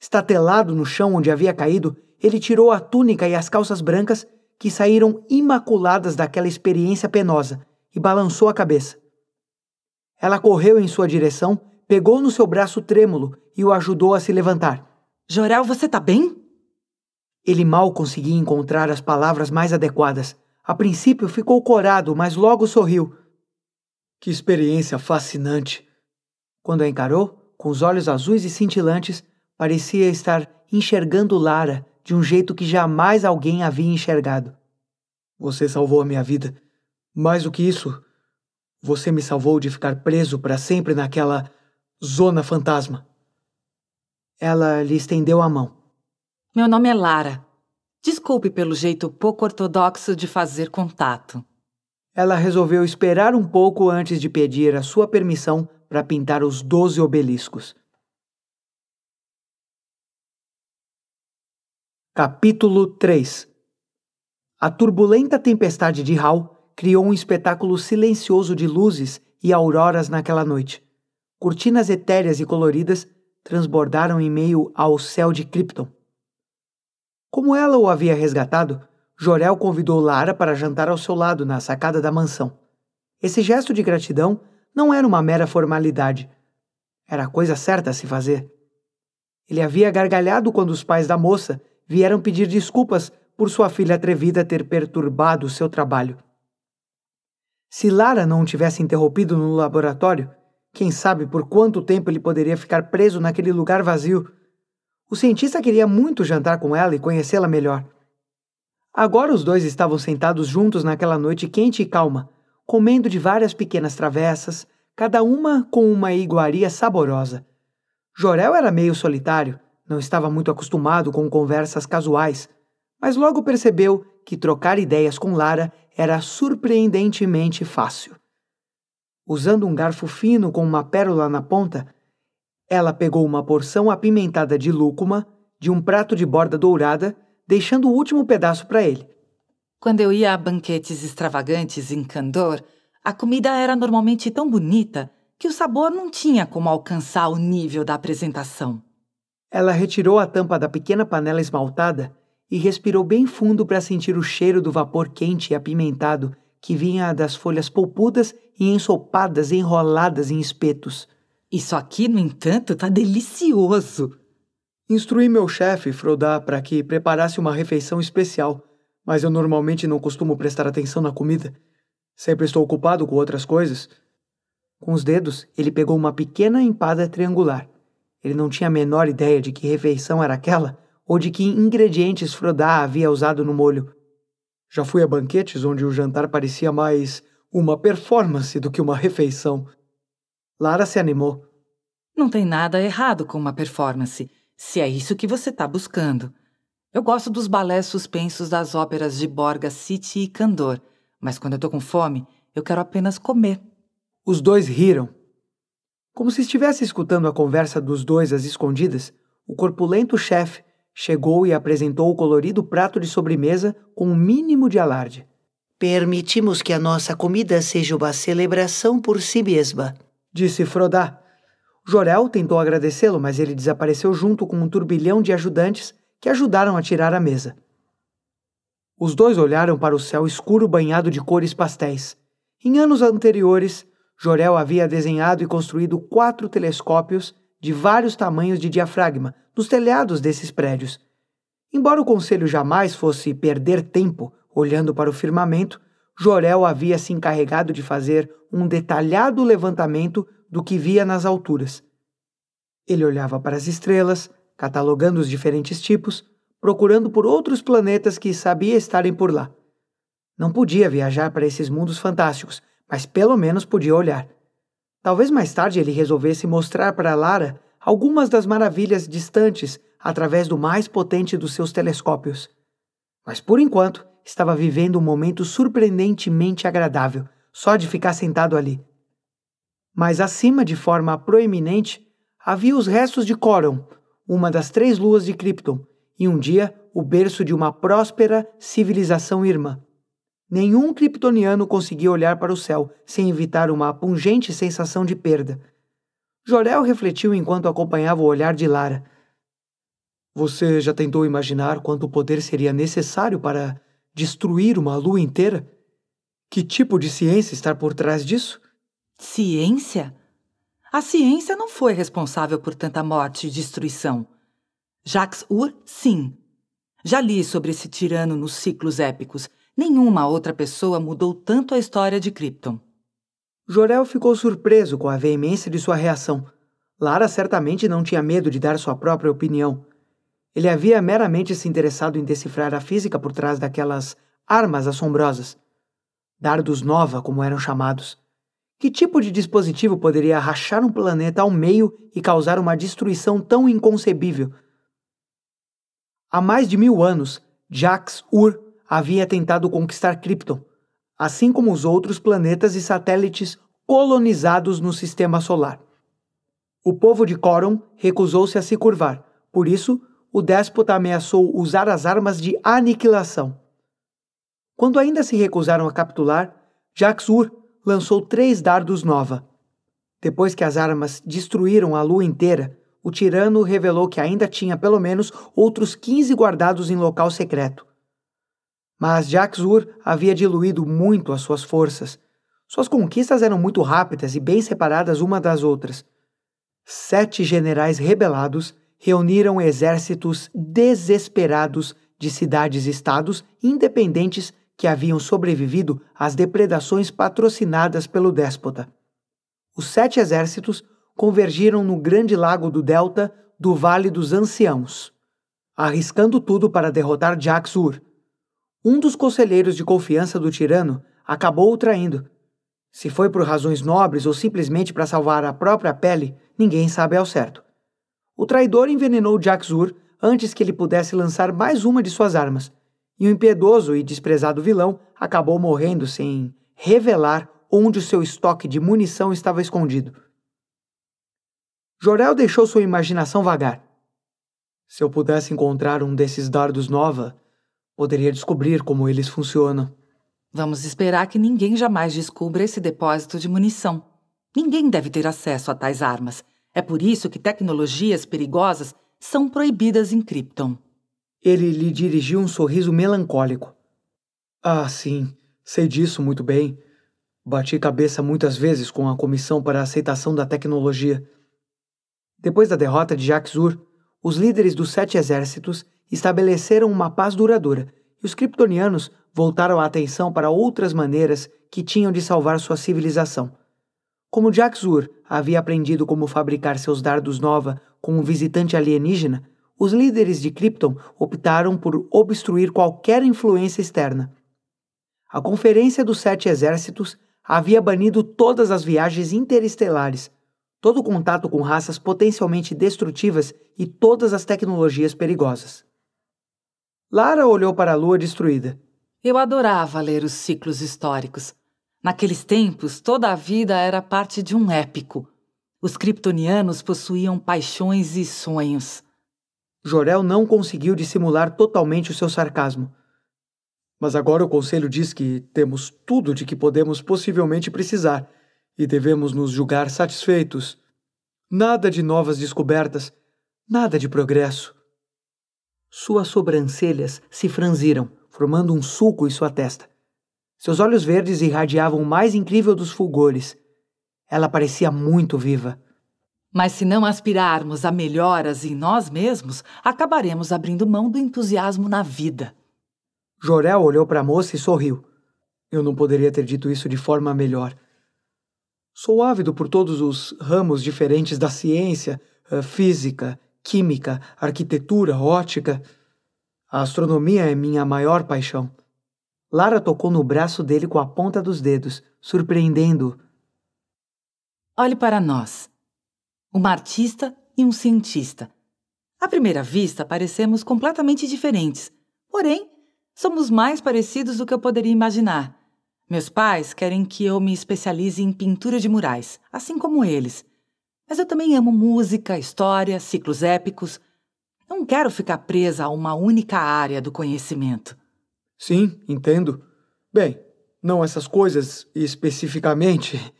[SPEAKER 1] Estatelado no chão onde havia caído, ele tirou a túnica e as calças brancas, que saíram imaculadas daquela experiência penosa, e balançou a cabeça. Ela correu em sua direção, pegou no seu braço trêmulo e o ajudou a se levantar. Jorel, você tá bem? Ele mal conseguia encontrar as palavras mais adequadas. A princípio ficou corado, mas logo sorriu. Que experiência fascinante! Quando a encarou, com os olhos azuis e cintilantes, parecia estar enxergando Lara de um jeito que jamais alguém havia enxergado. Você salvou a minha vida. Mais do que isso, você me salvou de ficar preso para sempre naquela zona fantasma. Ela lhe estendeu a mão.
[SPEAKER 3] Meu nome é Lara. Desculpe pelo jeito pouco ortodoxo de fazer contato ela resolveu
[SPEAKER 1] esperar um pouco antes de pedir a sua permissão para pintar os doze obeliscos. Capítulo 3 A turbulenta tempestade de Hal criou um espetáculo silencioso de luzes e auroras naquela noite. Cortinas etéreas e coloridas transbordaram em meio ao céu de Krypton. Como ela o havia resgatado, Jorel convidou Lara para jantar ao seu lado na sacada da mansão. Esse gesto de gratidão não era uma mera formalidade. Era a coisa certa a se fazer. Ele havia gargalhado quando os pais da moça vieram pedir desculpas por sua filha atrevida ter perturbado seu trabalho. Se Lara não o tivesse interrompido no laboratório, quem sabe por quanto tempo ele poderia ficar preso naquele lugar vazio. O cientista queria muito jantar com ela e conhecê-la melhor. Agora os dois estavam sentados juntos naquela noite quente e calma, comendo de várias pequenas travessas, cada uma com uma iguaria saborosa. Jorel era meio solitário, não estava muito acostumado com conversas casuais, mas logo percebeu que trocar ideias com Lara era surpreendentemente fácil. Usando um garfo fino com uma pérola na ponta, ela pegou uma porção apimentada de lúcuma de um prato de borda dourada deixando o último
[SPEAKER 3] pedaço para ele. Quando eu ia a banquetes extravagantes em Candor, a comida era normalmente tão bonita que o sabor não tinha como alcançar o nível da apresentação. Ela retirou a tampa da pequena panela esmaltada e respirou
[SPEAKER 1] bem fundo para sentir o cheiro do vapor quente e apimentado que vinha das folhas polpudas e ensopadas enroladas em espetos. Isso aqui, no entanto, tá delicioso! Instruí meu chefe, Frodá, para que preparasse uma refeição especial, mas eu normalmente não costumo prestar atenção na comida. Sempre estou ocupado com outras coisas. Com os dedos, ele pegou uma pequena empada triangular. Ele não tinha a menor ideia de que refeição era aquela ou de que ingredientes Frodá havia usado no molho. Já fui a banquetes onde o jantar parecia mais uma performance do que uma refeição. Lara se animou.
[SPEAKER 3] Não tem nada errado com uma performance se é isso que você está buscando. Eu gosto dos balés suspensos das óperas de Borga City e Candor, mas quando eu estou com fome, eu quero apenas comer. Os dois riram. Como se estivesse escutando a conversa dos
[SPEAKER 1] dois às escondidas, o corpulento chefe chegou e apresentou o colorido prato de sobremesa com o um mínimo de alarde. Permitimos que a nossa comida seja uma celebração por si mesma, disse Frodá, Jorel tentou agradecê-lo, mas ele desapareceu junto com um turbilhão de ajudantes que ajudaram a tirar a mesa. Os dois olharam para o céu escuro banhado de cores pastéis. Em anos anteriores, Jorel havia desenhado e construído quatro telescópios de vários tamanhos de diafragma nos telhados desses prédios. Embora o conselho jamais fosse perder tempo olhando para o firmamento, Jorel havia se encarregado de fazer um detalhado levantamento do que via nas alturas. Ele olhava para as estrelas, catalogando os diferentes tipos, procurando por outros planetas que sabia estarem por lá. Não podia viajar para esses mundos fantásticos, mas pelo menos podia olhar. Talvez mais tarde ele resolvesse mostrar para Lara algumas das maravilhas distantes através do mais potente dos seus telescópios. Mas por enquanto, estava vivendo um momento surpreendentemente agradável, só de ficar sentado ali. Mas acima, de forma proeminente, havia os restos de Coron, uma das três luas de Krypton, e um dia o berço de uma próspera civilização irmã. Nenhum kryptoniano conseguia olhar para o céu sem evitar uma pungente sensação de perda. Jorel refletiu enquanto acompanhava o olhar de Lara. Você já tentou imaginar quanto poder seria necessário para Destruir uma lua inteira? Que tipo de ciência está por trás
[SPEAKER 3] disso? Ciência? A ciência não foi responsável por tanta morte e destruição. Jacques Ur, sim. Já li sobre esse tirano nos ciclos épicos. Nenhuma outra pessoa mudou tanto a história de Krypton.
[SPEAKER 1] Jorel ficou surpreso com a veemência de sua reação. Lara certamente não tinha medo de dar sua própria opinião. Ele havia meramente se interessado em decifrar a física por trás daquelas armas assombrosas. Dardos Nova, como eram chamados. Que tipo de dispositivo poderia rachar um planeta ao meio e causar uma destruição tão inconcebível? Há mais de mil anos, Jax Ur havia tentado conquistar Krypton, assim como os outros planetas e satélites colonizados no sistema solar. O povo de Coron recusou-se a se curvar, por isso o déspota ameaçou usar as armas de aniquilação. Quando ainda se recusaram a capitular, Jaxur lançou três dardos nova. Depois que as armas destruíram a lua inteira, o tirano revelou que ainda tinha pelo menos outros 15 guardados em local secreto. Mas Jaxur havia diluído muito as suas forças. Suas conquistas eram muito rápidas e bem separadas uma das outras. Sete generais rebelados reuniram exércitos desesperados de cidades-estados independentes que haviam sobrevivido às depredações patrocinadas pelo déspota. Os sete exércitos convergiram no grande lago do delta do Vale dos Anciãos, arriscando tudo para derrotar Jaxur. Um dos conselheiros de confiança do tirano acabou o traindo. Se foi por razões nobres ou simplesmente para salvar a própria pele, ninguém sabe ao certo. O traidor envenenou Jaxur antes que ele pudesse lançar mais uma de suas armas, e o impiedoso e desprezado vilão acabou morrendo sem revelar onde o seu estoque de munição estava escondido. Jorel deixou sua imaginação vagar. Se eu pudesse encontrar um desses dardos nova, poderia descobrir como eles funcionam.
[SPEAKER 3] Vamos esperar que ninguém jamais descubra esse depósito de munição. Ninguém deve ter acesso a tais armas, é por isso que tecnologias perigosas são proibidas em Krypton. Ele lhe dirigiu um sorriso
[SPEAKER 1] melancólico. Ah, sim, sei disso muito bem. Bati cabeça muitas vezes com a comissão para a aceitação da tecnologia. Depois da derrota de Jacques os líderes dos sete exércitos estabeleceram uma paz duradoura e os kryptonianos voltaram a atenção para outras maneiras que tinham de salvar sua civilização. Como Jack Zur havia aprendido como fabricar seus dardos nova com um visitante alienígena, os líderes de Krypton optaram por obstruir qualquer influência externa. A Conferência dos Sete Exércitos havia banido todas as viagens interestelares, todo contato com raças potencialmente destrutivas
[SPEAKER 3] e todas as tecnologias perigosas. Lara olhou para a lua destruída. Eu adorava ler os ciclos históricos Naqueles tempos, toda a vida era parte de um épico. Os kryptonianos possuíam paixões e sonhos. Jorel não conseguiu dissimular totalmente o seu sarcasmo.
[SPEAKER 1] Mas agora o conselho diz que temos tudo de que podemos possivelmente precisar e devemos nos julgar satisfeitos. Nada de novas descobertas, nada de progresso. Suas sobrancelhas se franziram, formando um sulco em sua testa. Seus olhos verdes irradiavam o mais incrível dos fulgores. Ela parecia muito viva.
[SPEAKER 3] Mas se não aspirarmos a melhoras em nós mesmos, acabaremos abrindo mão do entusiasmo na vida.
[SPEAKER 1] Jorel olhou para a moça e sorriu. Eu não poderia ter dito isso de forma melhor. Sou ávido por todos os ramos diferentes da ciência, eh, física, química, arquitetura, ótica. A astronomia é minha maior paixão. Lara tocou no braço dele com a ponta dos dedos, surpreendendo-o.
[SPEAKER 3] Olhe para nós. Uma artista e um cientista. À primeira vista, parecemos completamente diferentes. Porém, somos mais parecidos do que eu poderia imaginar. Meus pais querem que eu me especialize em pintura de murais, assim como eles. Mas eu também amo música, história, ciclos épicos. Não quero ficar presa a uma única área do conhecimento.
[SPEAKER 1] Sim, entendo. Bem, não essas coisas especificamente. *laughs*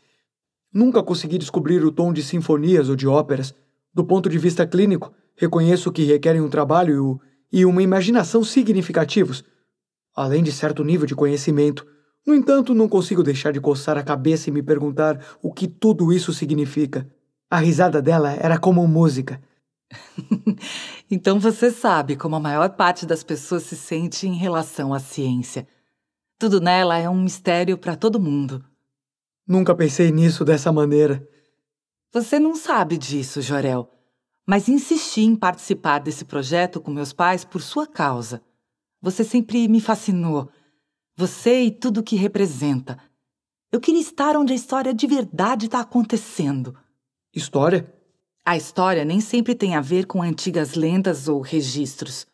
[SPEAKER 1] Nunca consegui descobrir o tom de sinfonias ou de óperas. Do ponto de vista clínico, reconheço que requerem um trabalho e uma imaginação significativos, além de certo nível de conhecimento. No entanto, não consigo deixar de coçar a cabeça e me perguntar o que tudo isso significa. A risada dela era como música.
[SPEAKER 3] *laughs* então você sabe como a maior parte das pessoas se sente em relação à ciência. Tudo nela é um mistério para todo mundo. Nunca pensei nisso dessa maneira. Você não sabe disso, Jorel, mas insisti em participar desse projeto com meus pais por sua causa. Você sempre me fascinou. Você e tudo o que representa. Eu queria estar onde a história de verdade está acontecendo. História? A história nem sempre tem a ver com antigas lendas ou registros.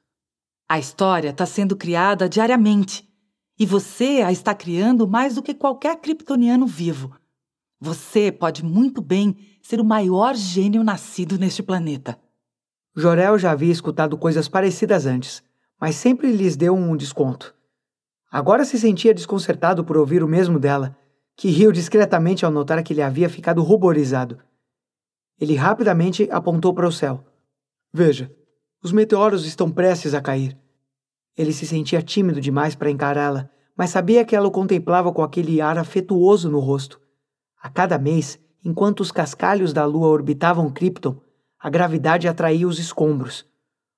[SPEAKER 3] A história está sendo criada diariamente e você a está criando mais do que qualquer kryptoniano vivo. Você pode muito bem ser o maior gênio nascido neste planeta.
[SPEAKER 1] Jorel já havia escutado coisas parecidas antes, mas sempre lhes deu um desconto. Agora se sentia desconcertado por ouvir o mesmo dela, que riu discretamente ao notar que ele havia ficado ruborizado ele rapidamente apontou para o céu. Veja, os meteoros estão prestes a cair. Ele se sentia tímido demais para encará-la, mas sabia que ela o contemplava com aquele ar afetuoso no rosto. A cada mês, enquanto os cascalhos da lua orbitavam Krypton, a gravidade atraía os escombros.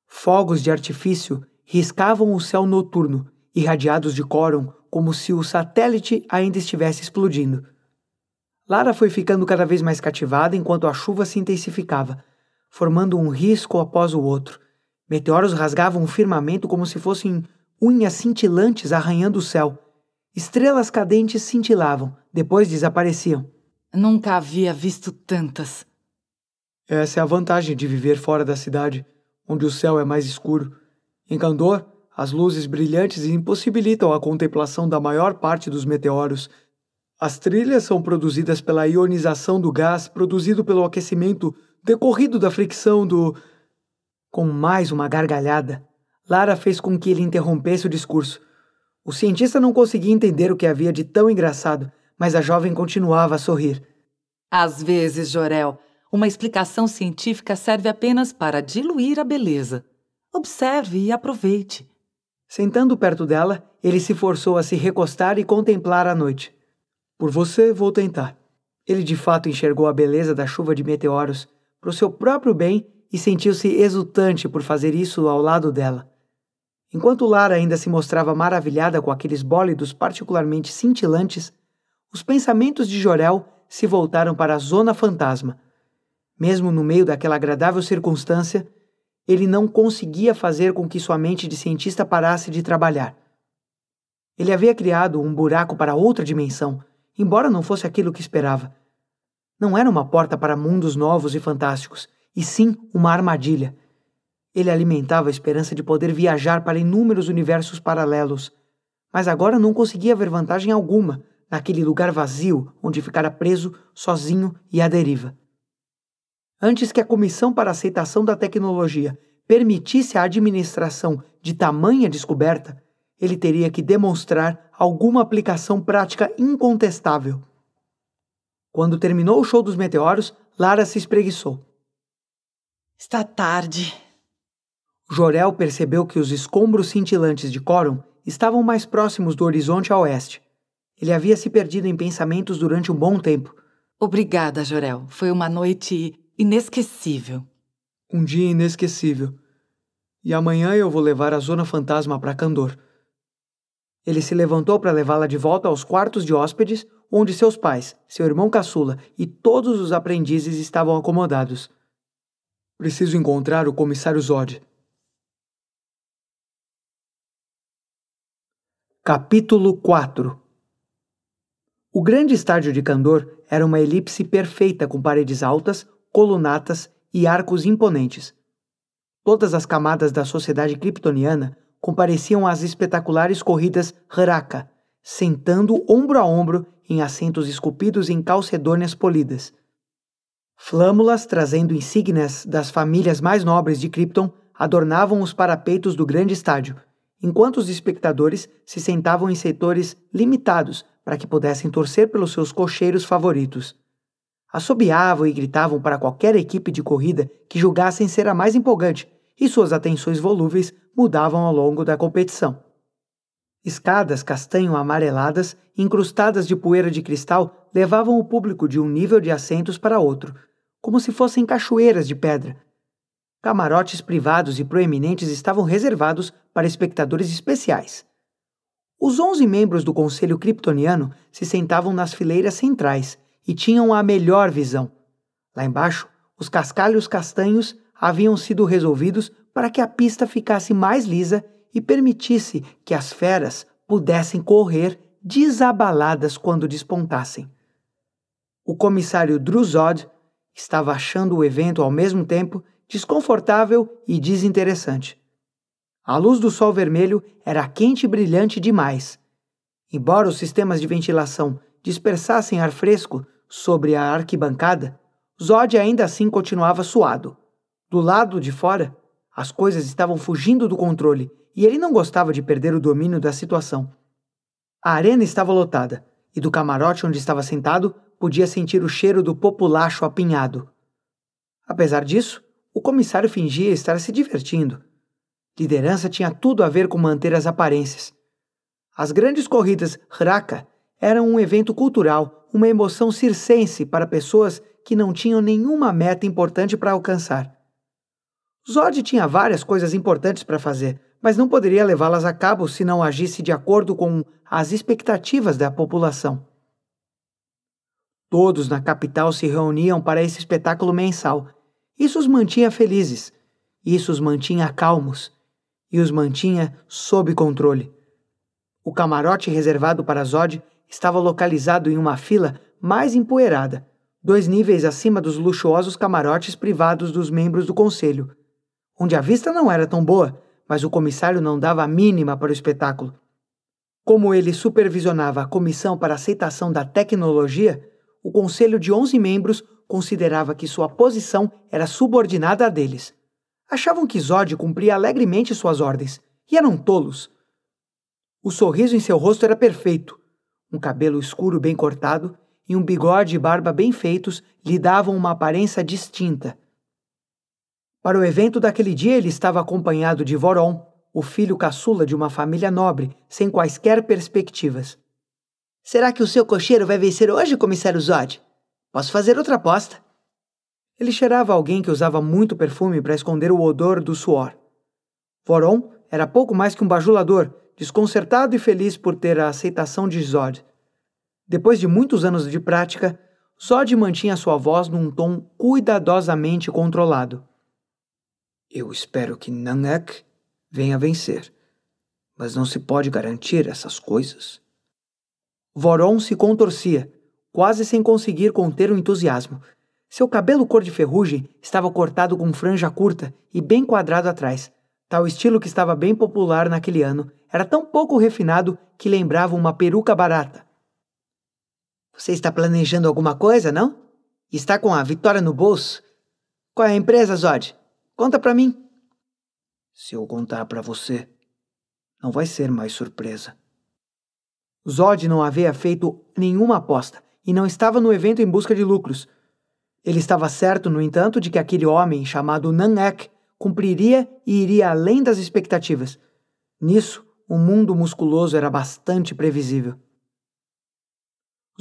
[SPEAKER 1] Fogos de artifício riscavam o céu noturno, irradiados de Coron como se o satélite ainda estivesse explodindo. Lara foi ficando cada vez mais cativada enquanto a chuva se intensificava, formando um risco após o outro. Meteoros rasgavam o firmamento como se fossem unhas cintilantes arranhando o céu. Estrelas cadentes cintilavam, depois desapareciam.
[SPEAKER 3] Nunca havia visto tantas.
[SPEAKER 1] Essa é a vantagem de viver fora da cidade, onde o céu é mais escuro. Em Candor, as luzes brilhantes impossibilitam a contemplação da maior parte dos meteoros, as trilhas são produzidas pela ionização do gás produzido pelo aquecimento decorrido da fricção do. Com mais uma gargalhada, Lara fez com que ele interrompesse o discurso. O cientista não conseguia entender o que havia de tão engraçado, mas a jovem continuava a sorrir.
[SPEAKER 3] Às vezes, Jorel, uma explicação científica serve apenas para diluir a beleza. Observe e aproveite. Sentando perto
[SPEAKER 1] dela, ele se forçou a se recostar e contemplar a noite. Por você, vou tentar. Ele de fato enxergou a beleza da chuva de meteoros para o seu próprio bem e sentiu-se exultante por fazer isso ao lado dela. Enquanto Lara ainda se mostrava maravilhada com aqueles bólidos particularmente cintilantes, os pensamentos de Jorel se voltaram para a zona fantasma. Mesmo no meio daquela agradável circunstância, ele não conseguia fazer com que sua mente de cientista parasse de trabalhar. Ele havia criado um buraco para outra dimensão, embora não fosse aquilo que esperava. Não era uma porta para mundos novos e fantásticos, e sim uma armadilha. Ele alimentava a esperança de poder viajar para inúmeros universos paralelos, mas agora não conseguia ver vantagem alguma naquele lugar vazio onde ficara preso, sozinho e à deriva. Antes que a Comissão para a Aceitação da Tecnologia permitisse a administração de tamanha descoberta, ele teria que demonstrar alguma aplicação prática incontestável. Quando terminou o show dos meteoros, Lara se espreguiçou. Está tarde. Jorel percebeu que os escombros cintilantes de Corum estavam mais próximos do horizonte a oeste. Ele havia se perdido em pensamentos durante um bom tempo.
[SPEAKER 3] Obrigada, Jorel. Foi uma noite inesquecível.
[SPEAKER 1] Um dia inesquecível. E amanhã eu vou levar a Zona Fantasma para Candor. Ele se levantou para levá-la de volta aos quartos de hóspedes, onde seus pais, seu irmão caçula e todos os aprendizes estavam acomodados. Preciso encontrar o comissário Zod. Capítulo 4 O grande estádio de Candor era uma elipse perfeita com paredes altas, colunatas e arcos imponentes. Todas as camadas da sociedade kryptoniana compareciam às espetaculares corridas Haraka, sentando ombro a ombro em assentos esculpidos em calcedônias polidas. Flâmulas trazendo insígnias das famílias mais nobres de Krypton adornavam os parapeitos do grande estádio, enquanto os espectadores se sentavam em setores limitados para que pudessem torcer pelos seus cocheiros favoritos. Assobiavam e gritavam para qualquer equipe de corrida que julgassem ser a mais empolgante, e suas atenções volúveis mudavam ao longo da competição. Escadas castanho-amareladas, incrustadas de poeira de cristal, levavam o público de um nível de assentos para outro, como se fossem cachoeiras de pedra. Camarotes privados e proeminentes estavam reservados para espectadores especiais. Os onze membros do Conselho Kryptoniano se sentavam nas fileiras centrais e tinham a melhor visão. Lá embaixo, os cascalhos castanhos haviam sido resolvidos para que a pista ficasse mais lisa e permitisse que as feras pudessem correr desabaladas quando despontassem. O comissário Druzod estava achando o evento ao mesmo tempo desconfortável e desinteressante. A luz do sol vermelho era quente e brilhante demais. Embora os sistemas de ventilação dispersassem ar fresco sobre a arquibancada, Zod ainda assim continuava suado. Do lado de fora, as coisas estavam fugindo do controle e ele não gostava de perder o domínio da situação. A arena estava lotada e do camarote onde estava sentado podia sentir o cheiro do populacho apinhado. Apesar disso, o comissário fingia estar se divertindo. Liderança tinha tudo a ver com manter as aparências. As grandes corridas Hraka eram um evento cultural, uma emoção circense para pessoas que não tinham nenhuma meta importante para alcançar. Zod tinha várias coisas importantes para fazer, mas não poderia levá-las a cabo se não agisse de acordo com as expectativas da população. Todos na capital se reuniam para esse espetáculo mensal. Isso os mantinha felizes, isso os mantinha calmos e os mantinha sob controle. O camarote reservado para Zod estava localizado em uma fila mais empoeirada, dois níveis acima dos luxuosos camarotes privados dos membros do conselho onde a vista não era tão boa, mas o comissário não dava a mínima para o espetáculo. Como ele supervisionava a comissão para aceitação da tecnologia, o conselho de 11 membros considerava que sua posição era subordinada à deles. Achavam que Zod cumpria alegremente suas ordens e eram tolos. O sorriso em seu rosto era perfeito. Um cabelo escuro bem cortado e um bigode e barba bem feitos lhe davam uma aparência distinta. Para o evento daquele dia, ele estava acompanhado de Voron, o filho caçula de uma família nobre, sem quaisquer perspectivas. Será que o seu cocheiro vai vencer hoje, comissário Zod? Posso fazer outra aposta. Ele cheirava alguém que usava muito perfume para esconder o odor do suor. Voron era pouco mais que um bajulador, desconcertado e feliz por ter a aceitação de Zod. Depois de muitos anos de prática, Zod mantinha sua voz num tom cuidadosamente controlado. Eu espero que Nanek venha vencer, mas não se pode garantir essas coisas. Voron se contorcia, quase sem conseguir conter o entusiasmo. Seu cabelo cor de ferrugem estava cortado com franja curta e bem quadrado atrás. Tal estilo que estava bem popular naquele ano era tão pouco refinado que lembrava uma peruca barata. Você está planejando alguma coisa, não? Está com a vitória no bolso? Qual é a empresa, Zod? Conta para mim. Se eu contar para você, não vai ser mais surpresa. Zod não havia feito nenhuma aposta e não estava no evento em busca de lucros. Ele estava certo, no entanto, de que aquele homem chamado Nanek cumpriria e iria além das expectativas. Nisso, o mundo musculoso era bastante previsível.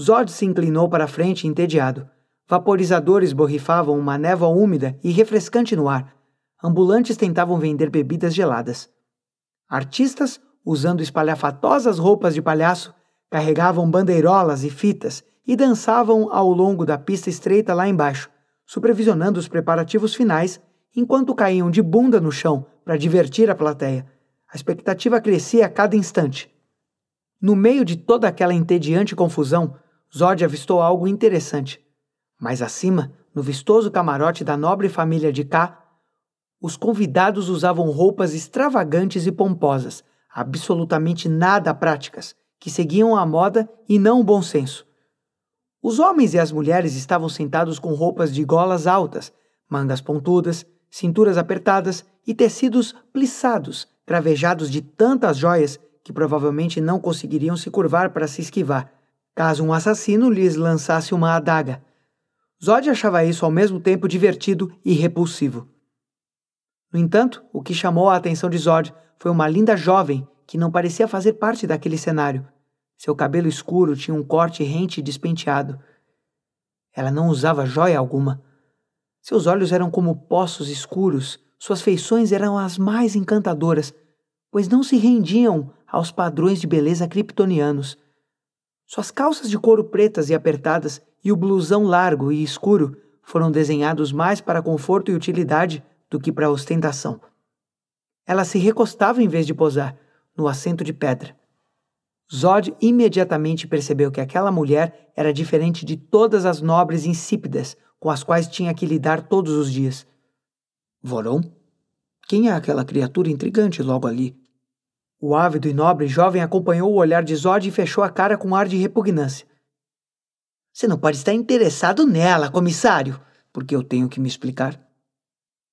[SPEAKER 1] Zod se inclinou para a frente entediado. Vaporizadores borrifavam uma névoa úmida e refrescante no ar, ambulantes tentavam vender bebidas geladas. Artistas, usando espalhafatosas roupas de palhaço, carregavam bandeirolas e fitas e dançavam ao longo da pista estreita lá embaixo, supervisionando os preparativos finais enquanto caíam de bunda no chão para divertir a plateia. A expectativa crescia a cada instante. No meio de toda aquela entediante confusão, Zod avistou algo interessante. Mais acima, no vistoso camarote da nobre família de K, os convidados usavam roupas extravagantes e pomposas, absolutamente nada práticas, que seguiam a moda e não o bom senso. Os homens e as mulheres estavam sentados com roupas de golas altas, mangas pontudas, cinturas apertadas e tecidos plissados, cravejados de tantas joias que provavelmente não conseguiriam se curvar para se esquivar, caso um assassino lhes lançasse uma adaga. Zod achava isso ao mesmo tempo divertido e repulsivo. No entanto, o que chamou a atenção de Zod foi uma linda jovem que não parecia fazer parte daquele cenário. Seu cabelo escuro tinha um corte rente e despenteado. Ela não usava joia alguma. Seus olhos eram como poços escuros, suas feições eram as mais encantadoras, pois não se rendiam aos padrões de beleza kryptonianos. Suas calças de couro pretas e apertadas e o blusão largo e escuro foram desenhados mais para conforto e utilidade do que para ostentação. Ela se recostava em vez de posar, no assento de pedra. Zod imediatamente percebeu que aquela mulher era diferente de todas as nobres insípidas com as quais tinha que lidar todos os dias. Voron? Quem é aquela criatura intrigante logo ali? O ávido e nobre jovem acompanhou o olhar de Zod e fechou a cara com ar de repugnância. Você não pode estar interessado nela, comissário, porque eu tenho que me explicar.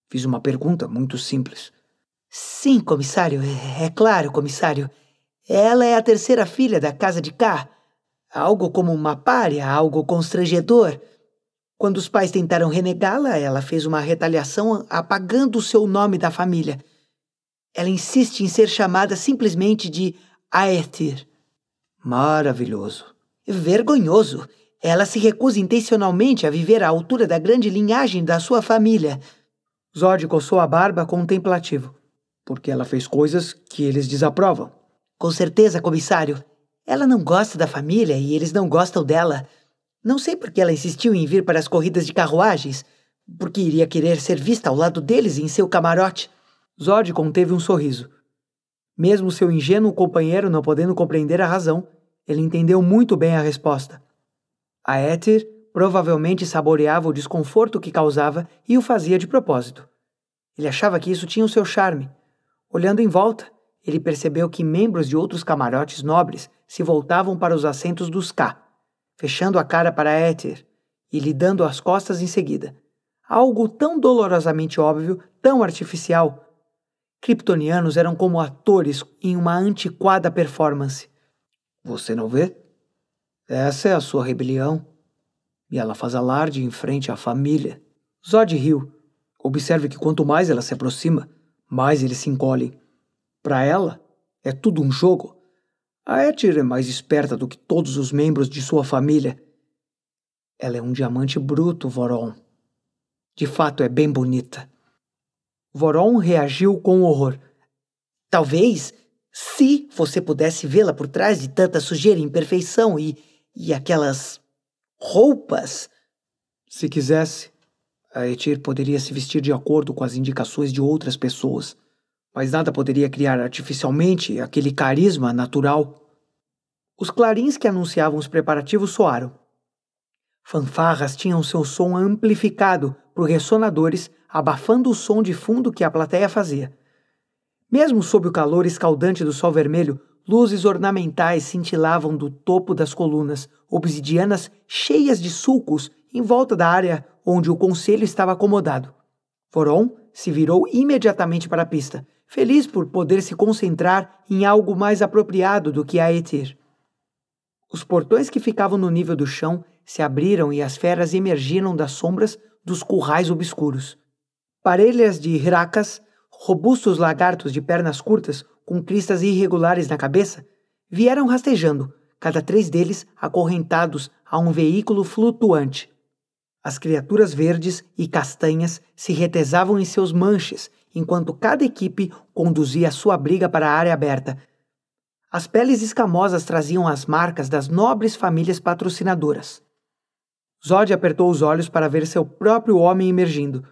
[SPEAKER 1] Fiz uma pergunta muito simples. Sim, comissário, é, é claro, comissário. Ela é a terceira filha da casa de cá. Algo como uma párea, algo constrangedor. Quando os pais tentaram renegá-la, ela fez uma retaliação apagando o seu nome da família. Ela insiste em ser chamada simplesmente de Aetir. Maravilhoso. Vergonhoso. Ela se recusa intencionalmente a viver à altura da grande linhagem da sua família. Zod coçou a barba contemplativo, porque ela fez coisas que eles desaprovam. Com certeza, comissário. Ela não gosta da família e eles não gostam dela. Não sei por que ela insistiu em vir para as corridas de carruagens, porque iria querer ser vista ao lado deles em seu camarote. Zod conteve um sorriso. Mesmo seu ingênuo companheiro não podendo compreender a razão, ele entendeu muito bem a resposta. A Éter Provavelmente saboreava o desconforto que causava e o fazia de propósito. Ele achava que isso tinha o seu charme. Olhando em volta, ele percebeu que membros de outros camarotes nobres se voltavam para os assentos dos K, fechando a cara para Éter e lhe dando as costas em seguida. Algo tão dolorosamente óbvio, tão artificial. Kryptonianos eram como atores em uma antiquada performance. Você não vê? Essa é a sua rebelião. E ela faz alarde em frente à família. Zod riu. Observe que quanto mais ela se aproxima, mais eles se encolhem. Para ela, é tudo um jogo. A Ether é mais esperta do que todos os membros de sua família. Ela é um diamante bruto, Voron. De fato, é bem bonita. Voron reagiu com horror. Talvez, se você pudesse vê-la por trás de tanta sujeira e imperfeição e, e aquelas roupas. Se quisesse, a Etir poderia se vestir de acordo com as indicações de outras pessoas, mas nada poderia criar artificialmente aquele carisma natural. Os clarins que anunciavam os preparativos soaram. Fanfarras tinham seu som amplificado por ressonadores, abafando o som de fundo que a plateia fazia. Mesmo sob o calor escaldante do sol vermelho, Luzes ornamentais cintilavam do topo das colunas, obsidianas cheias de sulcos em volta da área onde o conselho estava acomodado. Foron se virou imediatamente para a pista, feliz por poder se concentrar em algo mais apropriado do que a Etir. Os portões que ficavam no nível do chão se abriram e as feras emergiram das sombras dos currais obscuros. Parelhas de hiracas, robustos lagartos de pernas curtas, com cristas irregulares na cabeça, vieram rastejando, cada três deles acorrentados a um veículo flutuante. As criaturas verdes e castanhas se retesavam em seus manches, enquanto cada equipe conduzia sua briga para a área aberta. As peles escamosas traziam as marcas das nobres famílias patrocinadoras. Zod apertou os olhos para ver seu próprio homem emergindo.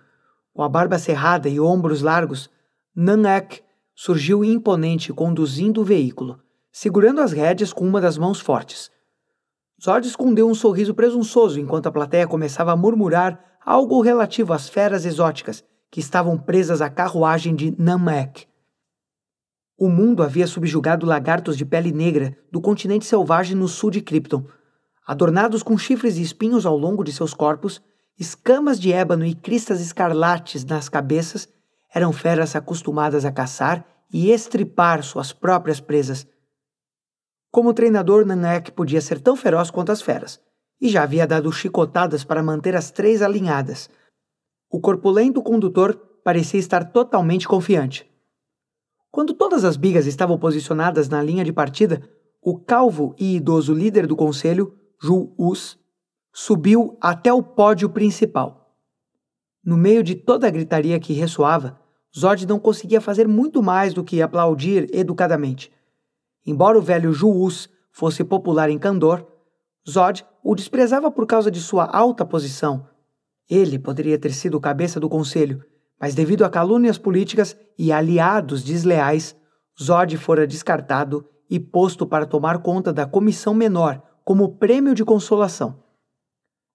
[SPEAKER 1] Com a barba cerrada e ombros largos, Nanak surgiu imponente conduzindo o veículo, segurando as rédeas com uma das mãos fortes. Zord escondeu um sorriso presunçoso enquanto a plateia começava a murmurar algo relativo às feras exóticas que estavam presas à carruagem de Namek. O mundo havia subjugado lagartos de pele negra do continente selvagem no sul de Krypton. Adornados com chifres e espinhos ao longo de seus corpos, escamas de ébano e cristas escarlates nas cabeças, eram feras acostumadas a caçar e estripar suas próprias presas. Como treinador, Nanek podia ser tão feroz quanto as feras, e já havia dado chicotadas para manter as três alinhadas. O corpulento condutor parecia estar totalmente confiante. Quando todas as bigas estavam posicionadas na linha de partida, o calvo e idoso líder do conselho, Ju Us, subiu até o pódio principal. No meio de toda a gritaria que ressoava, Zod não conseguia fazer muito mais do que aplaudir educadamente. Embora o velho Juus fosse popular em Candor, Zod o desprezava por causa de sua alta posição. Ele poderia ter sido cabeça do conselho, mas devido a calúnias políticas e aliados desleais, Zod fora descartado e posto para tomar conta da comissão menor como prêmio de consolação.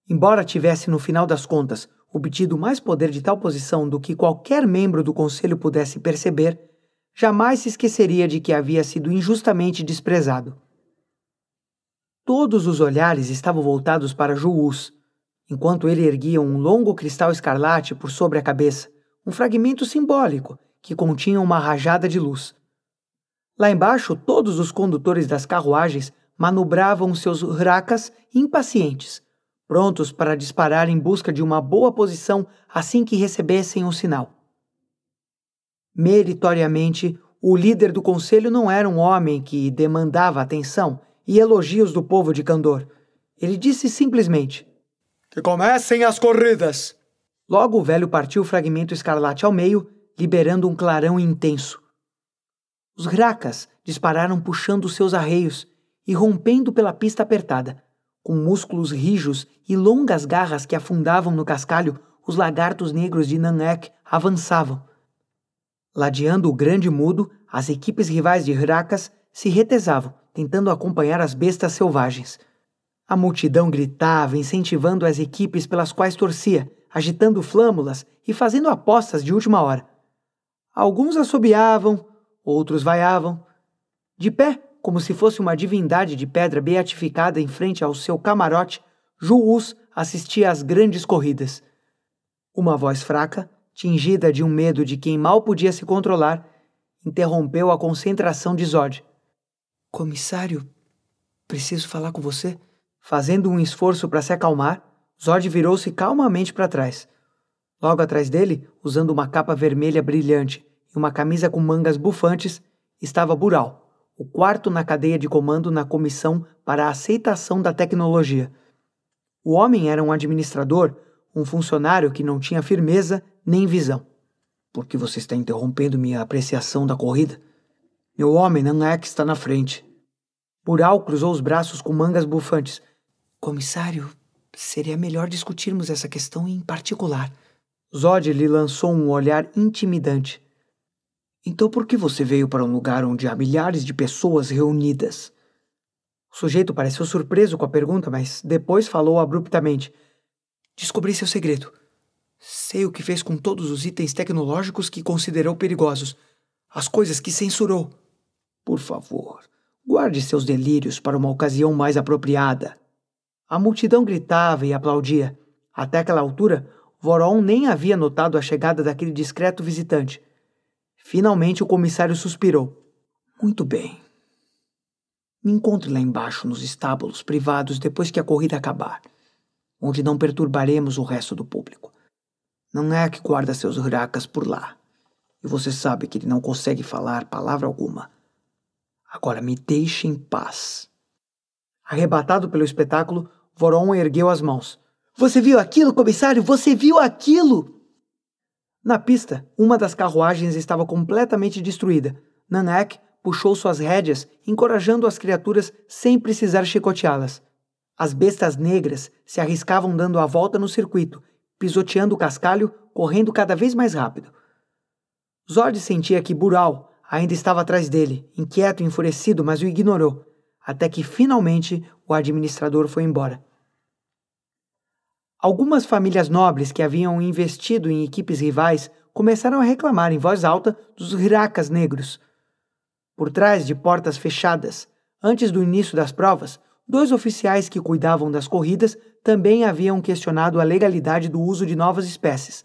[SPEAKER 1] Embora tivesse no final das contas obtido mais poder de tal posição do que qualquer membro do conselho pudesse perceber, jamais se esqueceria de que havia sido injustamente desprezado. Todos os olhares estavam voltados para Juus, enquanto ele erguia um longo cristal escarlate por sobre a cabeça, um fragmento simbólico que continha uma rajada de luz. Lá embaixo, todos os condutores das carruagens manobravam seus racas impacientes, prontos para disparar em busca de uma boa posição assim que recebessem o sinal. Meritoriamente, o líder do conselho não era um homem que demandava atenção e elogios do povo de Candor. Ele disse simplesmente: Que comecem as corridas! Logo o velho partiu o fragmento escarlate ao meio, liberando um clarão intenso. Os gracas dispararam puxando seus arreios e rompendo pela pista apertada. Com músculos rijos e longas garras que afundavam no cascalho, os lagartos negros de Nanek avançavam. Ladeando o grande mudo, as equipes rivais de Hracas se retesavam, tentando acompanhar as bestas selvagens. A multidão gritava, incentivando as equipes pelas quais torcia, agitando flâmulas e fazendo apostas de última hora. Alguns assobiavam, outros vaiavam. De pé, como se fosse uma divindade de pedra beatificada em frente ao seu camarote, Juus assistia às grandes corridas. Uma voz fraca, tingida de um medo de quem mal podia se controlar, interrompeu a concentração de Zod. Comissário, preciso falar com você? Fazendo um esforço para se acalmar, Zod virou-se calmamente para trás. Logo atrás dele, usando uma capa vermelha brilhante e uma camisa com mangas bufantes, estava Bural o quarto na cadeia de comando na Comissão para a Aceitação da Tecnologia. O homem era um administrador, um funcionário que não tinha firmeza nem visão. Por que você está interrompendo minha apreciação da corrida? Meu homem não é que está na frente. Bural cruzou os braços com mangas bufantes. Comissário, seria melhor discutirmos essa questão em particular. Zod lhe lançou um olhar intimidante. Então por que você veio para um lugar onde há milhares de pessoas reunidas? O sujeito pareceu surpreso com a pergunta, mas depois falou abruptamente: Descobri seu segredo. Sei o que fez com todos os itens tecnológicos que considerou perigosos, as coisas que censurou. Por favor, guarde seus delírios para uma ocasião mais apropriada. A multidão gritava e aplaudia. Até aquela altura, Voron nem havia notado a chegada daquele discreto visitante. Finalmente o comissário suspirou. Muito bem. Me encontre lá embaixo nos estábulos privados depois que a corrida acabar, onde não perturbaremos o resto do público. Não é que guarda seus huracas por lá. E você sabe que ele não consegue falar palavra alguma. Agora me deixe em paz. Arrebatado pelo espetáculo, Voron ergueu as mãos. Você viu aquilo, comissário? Você viu aquilo? Na pista, uma das carruagens estava completamente destruída. Nanak puxou suas rédeas, encorajando as criaturas sem precisar chicoteá-las. As bestas negras se arriscavam dando a volta no circuito, pisoteando o cascalho, correndo cada vez mais rápido. Zord sentia que Bural ainda estava atrás dele, inquieto e enfurecido, mas o ignorou, até que finalmente o administrador foi embora. Algumas famílias nobres que haviam investido em equipes rivais começaram a reclamar em voz alta dos hiracas negros. Por trás de portas fechadas, antes do início das provas, dois oficiais que cuidavam das corridas também haviam questionado a legalidade do uso de novas espécies.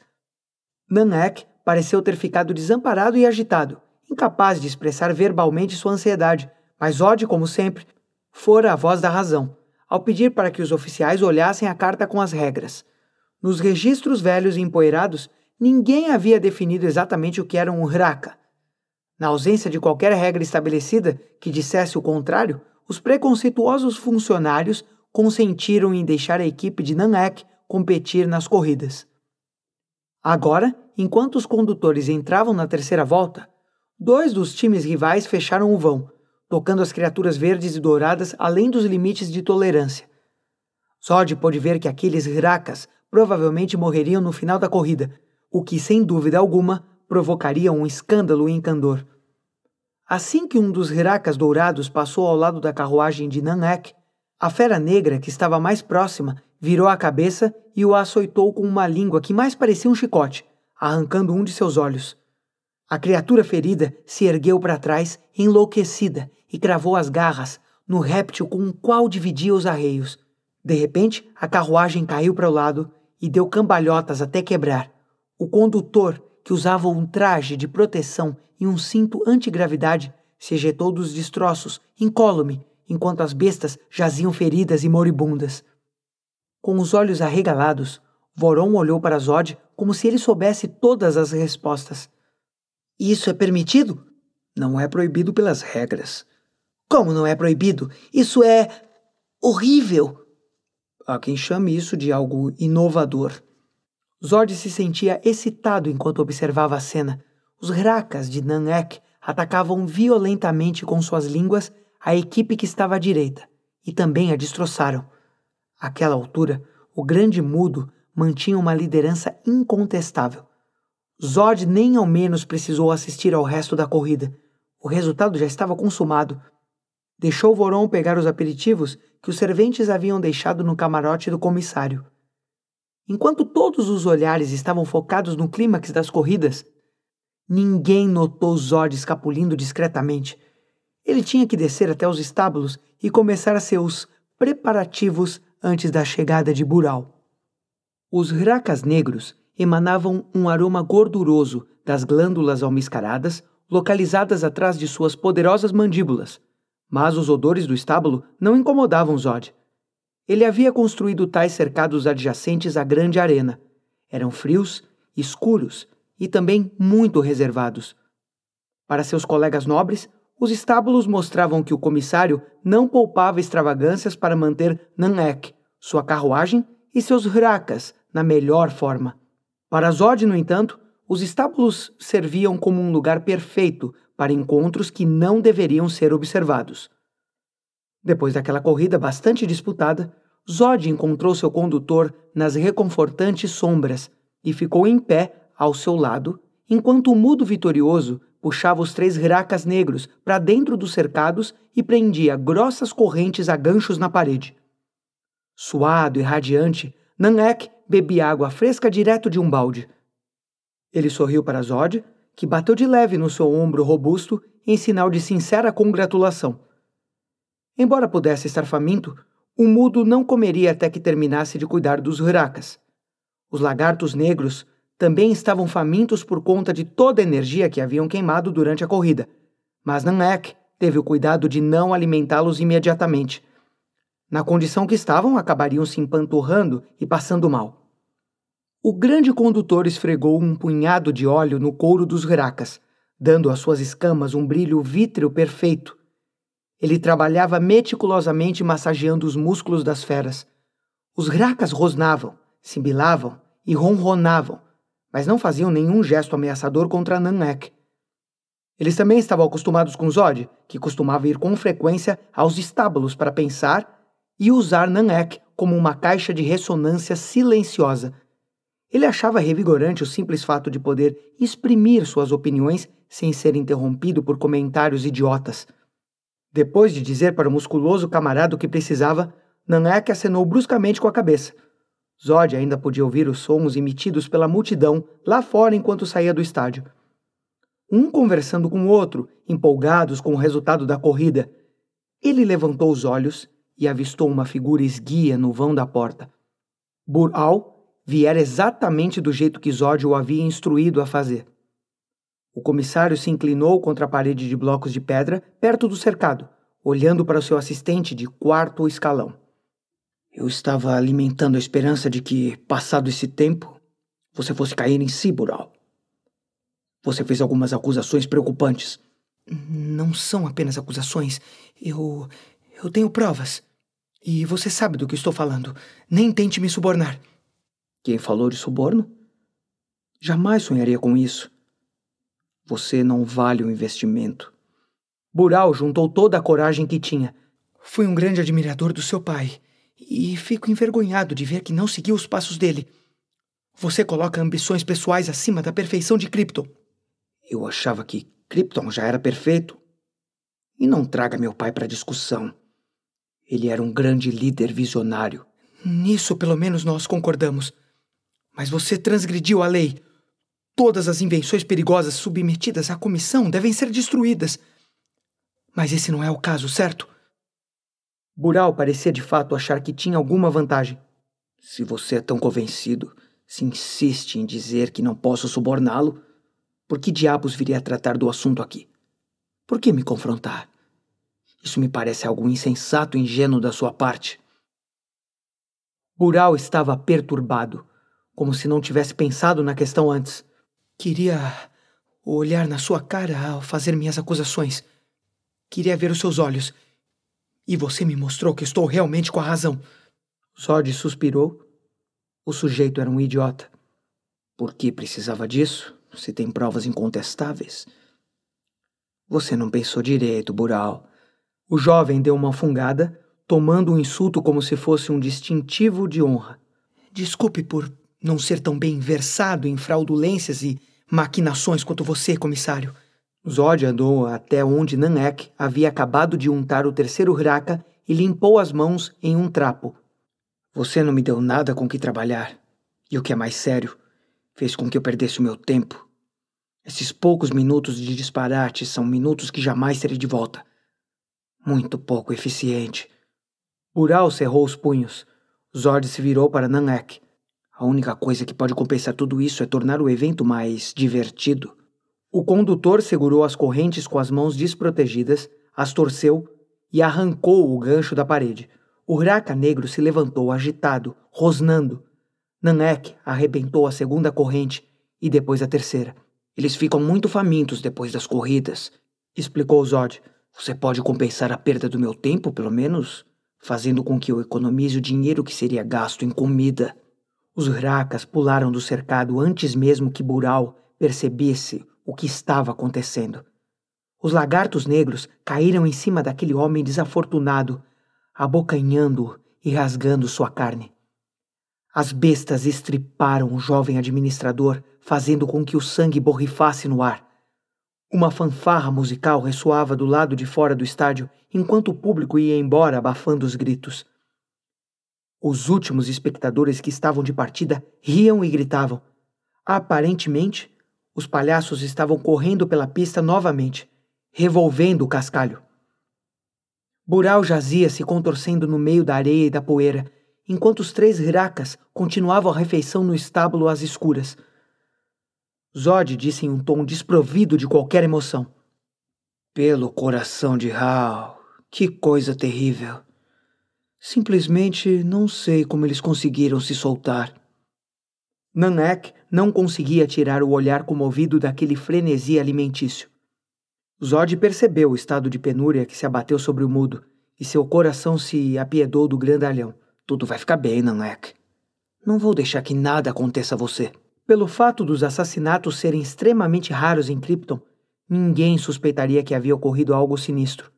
[SPEAKER 1] Nanek pareceu ter ficado desamparado e agitado, incapaz de expressar verbalmente sua ansiedade, mas Odd, como sempre, fora a voz da razão ao pedir para que os oficiais olhassem a carta com as regras. Nos registros velhos e empoeirados, ninguém havia definido exatamente o que era um hraka. Na ausência de qualquer regra estabelecida que dissesse o contrário, os preconceituosos funcionários consentiram em deixar a equipe de Nanek competir nas corridas. Agora, enquanto os condutores entravam na terceira volta, dois dos times rivais fecharam o vão tocando as criaturas verdes e douradas além dos limites de tolerância. Sod pôde ver que aqueles racas provavelmente morreriam no final da corrida, o que, sem dúvida alguma, provocaria um escândalo em Candor. Assim que um dos racas dourados passou ao lado da carruagem de Nanak, a fera negra, que estava mais próxima, virou a cabeça e o açoitou com uma língua que mais parecia um chicote, arrancando um de seus olhos. A criatura ferida se ergueu para trás, enlouquecida, e cravou as garras no réptil com o qual dividia os arreios. De repente, a carruagem caiu para o lado e deu cambalhotas até quebrar. O condutor, que usava um traje de proteção e um cinto antigravidade, se ejetou dos destroços, incólume, enquanto as bestas jaziam feridas e moribundas. Com os olhos arregalados, Voron olhou para Zod como se ele soubesse todas as respostas. Isso é permitido? Não é proibido pelas regras. Como não é proibido? Isso é horrível! Há quem chame isso de algo inovador. Zord se sentia excitado enquanto observava a cena. Os racas de Nanek atacavam violentamente com suas línguas a equipe que estava à direita e também a destroçaram. Àquela altura, o grande mudo mantinha uma liderança incontestável. Zod nem ao menos precisou assistir ao resto da corrida. O resultado já estava consumado Deixou Voron pegar os aperitivos que os serventes haviam deixado no camarote do comissário. Enquanto todos os olhares estavam focados no clímax das corridas, ninguém notou Zod escapulindo discretamente. Ele tinha que descer até os estábulos e começar seus preparativos antes da chegada de Bural. Os racas negros emanavam um aroma gorduroso das glândulas almiscaradas localizadas atrás de suas poderosas mandíbulas, mas os odores do estábulo não incomodavam Zod. Ele havia construído tais cercados adjacentes à grande arena. Eram frios, escuros e também muito reservados. Para seus colegas nobres, os estábulos mostravam que o comissário não poupava extravagâncias para manter Nanek, sua carruagem e seus hrakas na melhor forma. Para Zod, no entanto, os estábulos serviam como um lugar perfeito para encontros que não deveriam ser observados. Depois daquela corrida bastante disputada, Zod encontrou seu condutor nas reconfortantes sombras e ficou em pé ao seu lado, enquanto o mudo vitorioso puxava os três racas negros para dentro dos cercados e prendia grossas correntes a ganchos na parede. Suado e radiante, Nanek bebia água fresca direto de um balde. Ele sorriu para Zod que bateu de leve no seu ombro robusto em sinal de sincera congratulação. Embora pudesse estar faminto, o mudo não comeria até que terminasse de cuidar dos huracas. Os lagartos negros também estavam famintos por conta de toda a energia que haviam queimado durante a corrida, mas Nanek teve o cuidado de não alimentá-los imediatamente. Na condição que estavam, acabariam se empanturrando e passando mal. O grande condutor esfregou um punhado de óleo no couro dos gracas, dando às suas escamas um brilho vítreo perfeito. Ele trabalhava meticulosamente massageando os músculos das feras. Os gracas rosnavam, sibilavam e ronronavam, mas não faziam nenhum gesto ameaçador contra Nanek. Eles também estavam acostumados com Zod, que costumava ir com frequência aos estábulos para pensar e usar Nanek como uma caixa de ressonância silenciosa ele achava revigorante o simples fato de poder exprimir suas opiniões sem ser interrompido por comentários idiotas. Depois de dizer para o musculoso camarada o que precisava, Nanak acenou bruscamente com a cabeça. Zod ainda podia ouvir os sons emitidos pela multidão lá fora enquanto saía do estádio. Um conversando com o outro, empolgados com o resultado da corrida. Ele levantou os olhos e avistou uma figura esguia no vão da porta. Bur-Al viera exatamente do jeito que Zod o havia instruído a fazer. O comissário se inclinou contra a parede de blocos de pedra, perto do cercado, olhando para o seu assistente de quarto escalão. Eu estava alimentando a esperança de que, passado esse tempo, você fosse cair em si, Bural. Você fez algumas acusações preocupantes. Não são apenas acusações. Eu. eu tenho provas. E você sabe do que estou falando. Nem tente me subornar. Quem falou de suborno? Jamais sonharia com isso. Você não vale o investimento. Bural juntou toda a coragem que tinha. Fui um grande admirador do seu pai e fico envergonhado de ver que não seguiu os passos dele. Você coloca ambições pessoais acima da perfeição de Krypton. Eu achava que Krypton já era perfeito. E não traga meu pai para discussão. Ele era um grande líder visionário. Nisso, pelo menos, nós concordamos. Mas você transgrediu a lei. Todas as invenções perigosas submetidas à comissão devem ser destruídas. Mas esse não é o caso, certo? Bural parecia de fato achar que tinha alguma vantagem. Se você é tão convencido, se insiste em dizer que não posso suborná-lo, por que diabos viria tratar do assunto aqui? Por que me confrontar? Isso me parece algo insensato e ingênuo da sua parte. Bural estava perturbado como se não tivesse pensado na questão antes. Queria olhar na sua cara ao fazer minhas acusações. Queria ver os seus olhos. E você me mostrou que estou realmente com a razão. Sod suspirou. O sujeito era um idiota. Por que precisava disso, se tem provas incontestáveis? Você não pensou direito, Bural. O jovem deu uma fungada, tomando o um insulto como se fosse um distintivo de honra. Desculpe por não ser tão bem versado em fraudulências e maquinações quanto você, comissário. Zod andou até onde Nanek havia acabado de untar o terceiro raca e limpou as mãos em um trapo. Você não me deu nada com que trabalhar. E o que é mais sério, fez com que eu perdesse o meu tempo. Esses poucos minutos de disparate são minutos que jamais serei de volta. Muito pouco eficiente. Ural cerrou os punhos. Zord se virou para Nanek. A única coisa que pode compensar tudo isso é tornar o evento mais divertido. O condutor segurou as correntes com as mãos desprotegidas, as torceu e arrancou o gancho da parede. O raca negro se levantou agitado, rosnando. Nanek arrebentou a segunda corrente e depois a terceira. Eles ficam muito famintos depois das corridas, explicou Zod. Você pode compensar a perda do meu tempo, pelo menos, fazendo com que eu economize o dinheiro que seria gasto em comida. Os racas pularam do cercado antes mesmo que Bural percebesse o que estava acontecendo. Os lagartos negros caíram em cima daquele homem desafortunado, abocanhando-o e rasgando sua carne. As bestas estriparam o jovem administrador, fazendo com que o sangue borrifasse no ar. Uma fanfarra musical ressoava do lado de fora do estádio enquanto o público ia embora abafando os gritos. Os últimos espectadores que estavam de partida riam e gritavam. Aparentemente, os palhaços estavam correndo pela pista novamente, revolvendo o cascalho. Bural jazia se contorcendo no meio da areia e da poeira, enquanto os três hiracas continuavam a refeição no estábulo às escuras. Zod disse em um tom desprovido de qualquer emoção: Pelo coração de Hal, que coisa terrível! Simplesmente não sei como eles conseguiram se soltar. Nanek não conseguia tirar o olhar comovido daquele frenesi alimentício. Zod percebeu o estado de penúria que se abateu sobre o mudo e seu coração se apiedou do grandalhão. Tudo vai ficar bem, Nanek Não vou deixar que nada aconteça a você. Pelo fato dos assassinatos serem extremamente raros em Krypton, ninguém suspeitaria que havia ocorrido algo sinistro.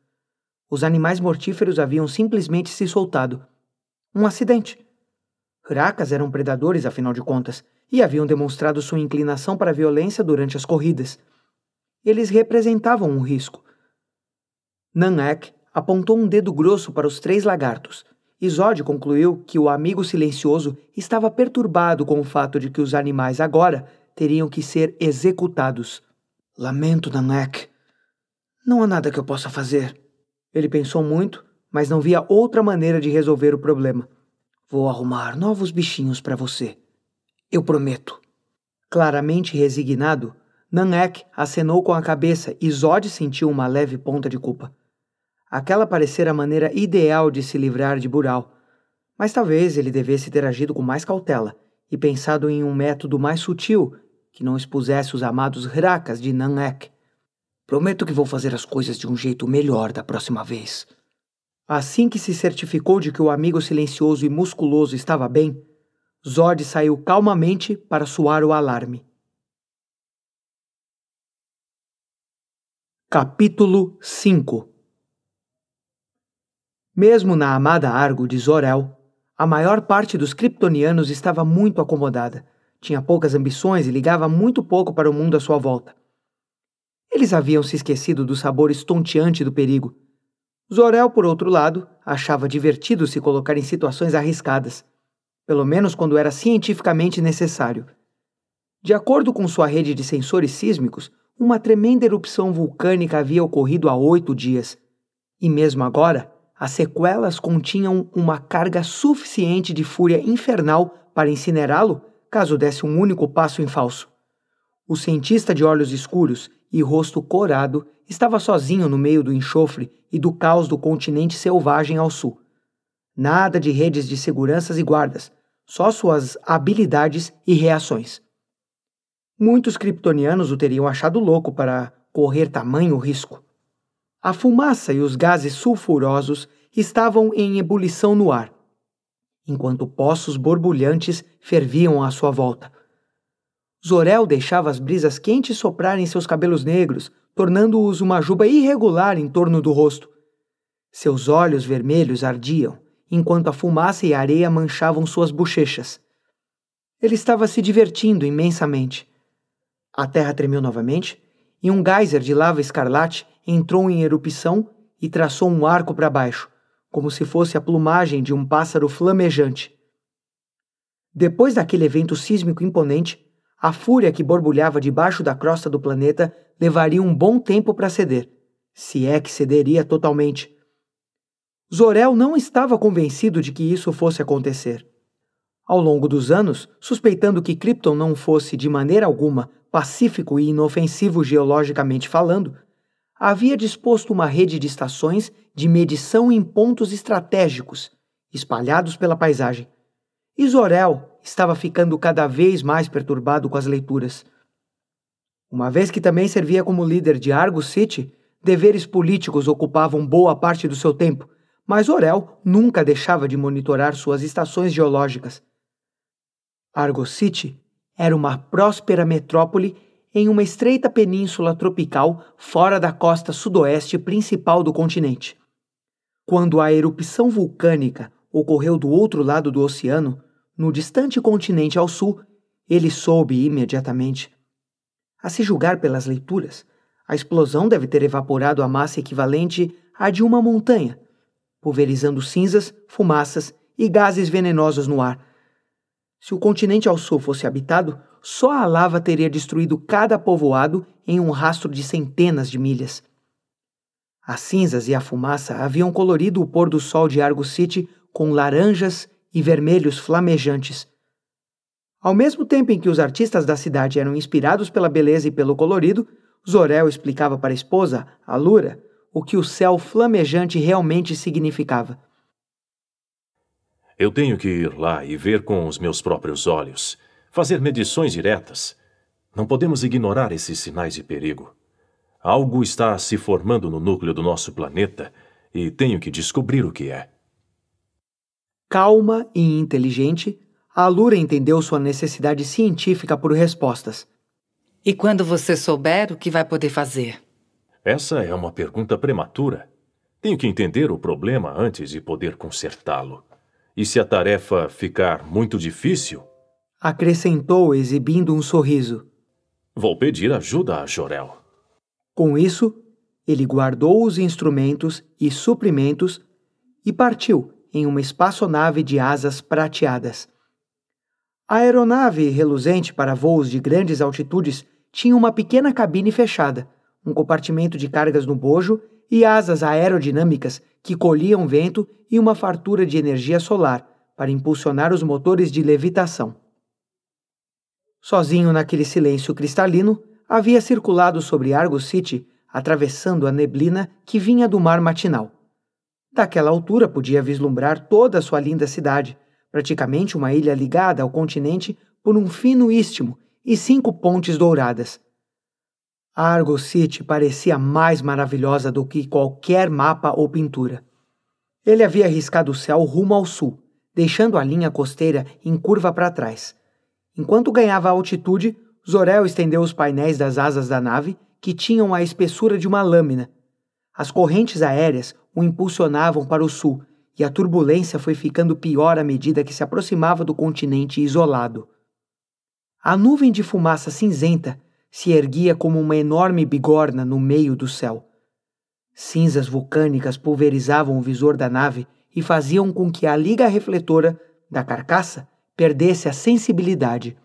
[SPEAKER 1] Os animais mortíferos haviam simplesmente se soltado. Um acidente. Racas eram predadores, afinal de contas, e haviam demonstrado sua inclinação para a violência durante as corridas. Eles representavam um risco. Nanak apontou um dedo grosso para os três lagartos. E Zod concluiu que o amigo silencioso estava perturbado com o fato de que os animais agora teriam que ser executados. Lamento, Nanak. Não há nada que eu possa fazer. Ele pensou muito, mas não via outra maneira de resolver o problema. Vou arrumar novos bichinhos para você. Eu prometo. Claramente resignado, Nanek acenou com a cabeça e Zod sentiu uma leve ponta de culpa. Aquela parecera a maneira ideal de se livrar de Bural, mas talvez ele devesse ter agido com mais cautela e pensado em um método mais sutil que não expusesse os amados Hrakas de Nanek. Prometo que vou fazer as coisas de um jeito melhor da próxima vez. Assim que se certificou de que o amigo silencioso e musculoso estava bem, Zod saiu calmamente para soar o alarme. Capítulo 5 Mesmo na amada Argo de Zorel, a maior parte dos kryptonianos estava muito acomodada. Tinha poucas ambições e ligava muito pouco para o mundo à sua volta. Eles haviam se esquecido do sabor estonteante do perigo. Zorel, por outro lado, achava divertido se colocar em situações arriscadas, pelo menos quando era cientificamente necessário. De acordo com sua rede de sensores sísmicos, uma tremenda erupção vulcânica havia ocorrido há oito dias. E mesmo agora, as sequelas continham uma carga suficiente de fúria infernal para incinerá-lo caso desse um único passo em falso. O cientista de olhos escuros e rosto corado, estava sozinho no meio do enxofre e do caos do continente selvagem ao sul. Nada de redes de seguranças e guardas, só suas habilidades e reações. Muitos kryptonianos o teriam achado louco para correr tamanho risco. A fumaça e os gases sulfurosos estavam em ebulição no ar, enquanto poços borbulhantes ferviam à sua volta, Zorel deixava as brisas quentes soprarem seus cabelos negros, tornando-os uma juba irregular em torno do rosto. Seus olhos vermelhos ardiam, enquanto a fumaça e a areia manchavam suas bochechas. Ele estava se divertindo imensamente. A terra tremeu novamente, e um geyser de lava escarlate entrou em erupção e traçou um arco para baixo, como se fosse a plumagem de um pássaro flamejante. Depois daquele evento sísmico imponente, a fúria que borbulhava debaixo da crosta do planeta levaria um bom tempo para ceder, se é que cederia totalmente. Zorel não estava convencido de que isso fosse acontecer. Ao longo dos anos, suspeitando que Krypton não fosse de maneira alguma pacífico e inofensivo geologicamente falando, havia disposto uma rede de estações de medição em pontos estratégicos espalhados pela paisagem, e Zorel estava ficando cada vez mais perturbado com as leituras. Uma vez que também servia como líder de Argo City, deveres políticos ocupavam boa parte do seu tempo, mas Orel nunca deixava de monitorar suas estações geológicas. Argo City era uma próspera metrópole em uma estreita península tropical fora da costa sudoeste principal do continente. Quando a erupção vulcânica ocorreu do outro lado do oceano, no distante continente ao sul, ele soube imediatamente. A se julgar pelas leituras, a explosão deve ter evaporado a massa equivalente à de uma montanha, pulverizando cinzas, fumaças e gases venenosos no ar. Se o continente ao sul fosse habitado, só a lava teria destruído cada povoado em um rastro de centenas de milhas. As cinzas e a fumaça haviam colorido o pôr do sol de Argo City com laranjas e vermelhos flamejantes. Ao mesmo tempo em que os artistas da cidade eram inspirados pela beleza e pelo colorido, Zorel explicava para a esposa, Lura, o que o céu flamejante realmente significava.
[SPEAKER 2] Eu tenho que ir lá e ver com os meus próprios olhos, fazer medições diretas. Não podemos ignorar esses sinais de perigo. Algo está se formando no núcleo do nosso planeta e tenho que descobrir o que é.
[SPEAKER 1] Calma e inteligente, a Lura entendeu sua
[SPEAKER 3] necessidade científica por respostas. E quando você souber, o que vai poder fazer?
[SPEAKER 2] Essa é uma pergunta prematura. Tenho que entender o problema antes de poder consertá-lo. E se a tarefa ficar muito difícil?
[SPEAKER 1] Acrescentou, exibindo um sorriso.
[SPEAKER 2] Vou pedir ajuda a Jorel.
[SPEAKER 1] Com isso, ele guardou os instrumentos e suprimentos e partiu, em uma espaçonave de asas prateadas. A aeronave, reluzente para voos de grandes altitudes, tinha uma pequena cabine fechada, um compartimento de cargas no bojo e asas aerodinâmicas que colhiam vento e uma fartura de energia solar para impulsionar os motores de levitação. Sozinho naquele silêncio cristalino, havia circulado sobre Argo City, atravessando a neblina que vinha do mar matinal. Daquela altura podia vislumbrar toda a sua linda cidade, praticamente uma ilha ligada ao continente por um fino istmo e cinco pontes douradas. Argo City parecia mais maravilhosa do que qualquer mapa ou pintura. Ele havia arriscado o céu rumo ao sul, deixando a linha costeira em curva para trás. Enquanto ganhava altitude, Zorel estendeu os painéis das asas da nave, que tinham a espessura de uma lâmina. As correntes aéreas o impulsionavam para o sul, e a turbulência foi ficando pior à medida que se aproximava do continente isolado. A nuvem de fumaça cinzenta se erguia como uma enorme bigorna no meio do céu. Cinzas vulcânicas pulverizavam o visor da nave e faziam com que a liga refletora da carcaça perdesse a sensibilidade,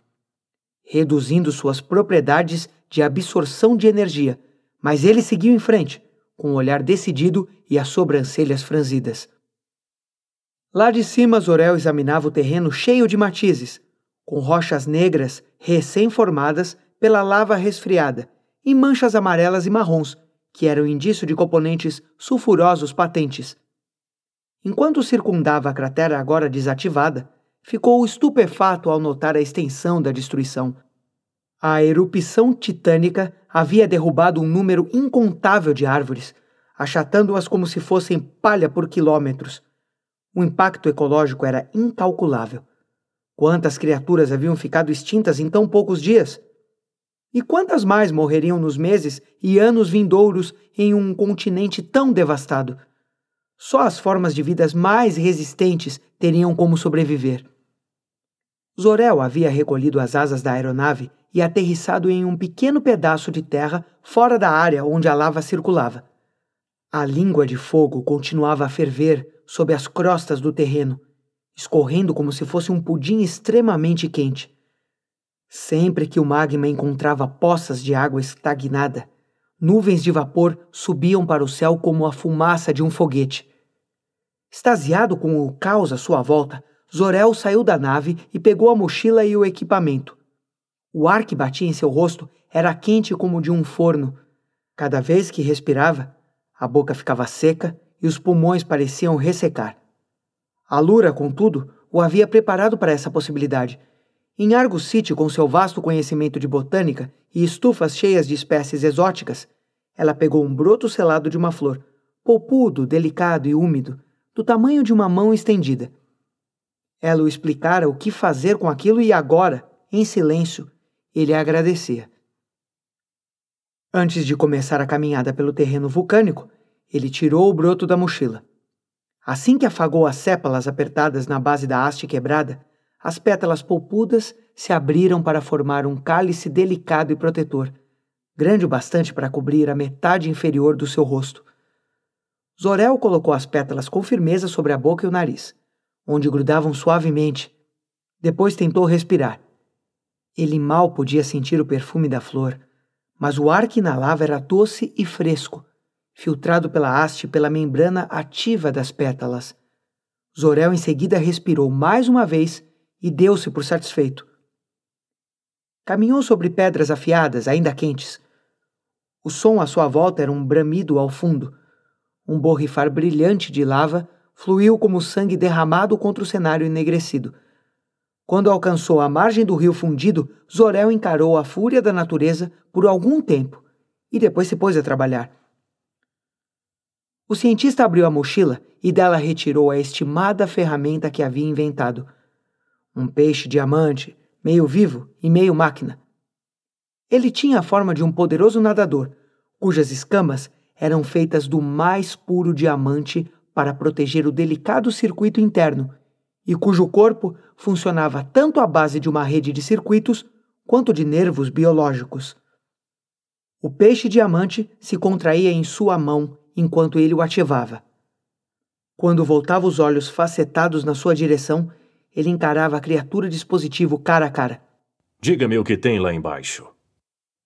[SPEAKER 1] reduzindo suas propriedades de absorção de energia, mas ele seguiu em frente, com o um olhar decidido e as sobrancelhas franzidas. Lá de cima, Zorel examinava o terreno cheio de matizes, com rochas negras recém-formadas pela lava resfriada e manchas amarelas e marrons, que eram indício de componentes sulfurosos patentes. Enquanto circundava a cratera agora desativada, ficou estupefato ao notar a extensão da destruição – a erupção titânica havia derrubado um número incontável de árvores, achatando-as como se fossem palha por quilômetros. O impacto ecológico era incalculável. Quantas criaturas haviam ficado extintas em tão poucos dias? E quantas mais morreriam nos meses e anos vindouros em um continente tão devastado? Só as formas de vidas mais resistentes teriam como sobreviver. Zorel havia recolhido as asas da aeronave e aterrissado em um pequeno pedaço de terra fora da área onde a lava circulava. A língua de fogo continuava a ferver sob as crostas do terreno, escorrendo como se fosse um pudim extremamente quente. Sempre que o magma encontrava poças de água estagnada, nuvens de vapor subiam para o céu como a fumaça de um foguete. Extasiado com o caos à sua volta, Zorel saiu da nave e pegou a mochila e o equipamento. O ar que batia em seu rosto era quente como de um forno. Cada vez que respirava, a boca ficava seca e os pulmões pareciam ressecar. A Lura, contudo, o havia preparado para essa possibilidade. Em Argo City, com seu vasto conhecimento de botânica e estufas cheias de espécies exóticas, ela pegou um broto selado de uma flor, poupudo, delicado e úmido, do tamanho de uma mão estendida. Ela o explicara o que fazer com aquilo e agora, em silêncio, ele a agradecia. Antes de começar a caminhada pelo terreno vulcânico, ele tirou o broto da mochila. Assim que afagou as sépalas apertadas na base da haste quebrada, as pétalas polpudas se abriram para formar um cálice delicado e protetor, grande o bastante para cobrir a metade inferior do seu rosto. Zorel colocou as pétalas com firmeza sobre a boca e o nariz, onde grudavam suavemente. Depois tentou respirar. Ele mal podia sentir o perfume da flor, mas o ar que inalava era doce e fresco, filtrado pela haste e pela membrana ativa das pétalas. Zorel em seguida respirou mais uma vez e deu-se por satisfeito. Caminhou sobre pedras afiadas, ainda quentes. O som à sua volta era um bramido ao fundo. Um borrifar brilhante de lava fluiu como sangue derramado contra o cenário enegrecido. Quando alcançou a margem do rio fundido, Zorel encarou a fúria da natureza por algum tempo e depois se pôs a trabalhar. O cientista abriu a mochila e dela retirou a estimada ferramenta que havia inventado. Um peixe diamante, meio vivo e meio máquina. Ele tinha a forma de um poderoso nadador, cujas escamas eram feitas do mais puro diamante para proteger o delicado circuito interno e cujo corpo funcionava tanto à base de uma rede de circuitos quanto de nervos biológicos. O peixe diamante se contraía em sua mão enquanto ele o ativava. Quando voltava os olhos facetados na sua direção, ele encarava a criatura dispositivo cara a cara.
[SPEAKER 2] Diga-me o que tem lá embaixo.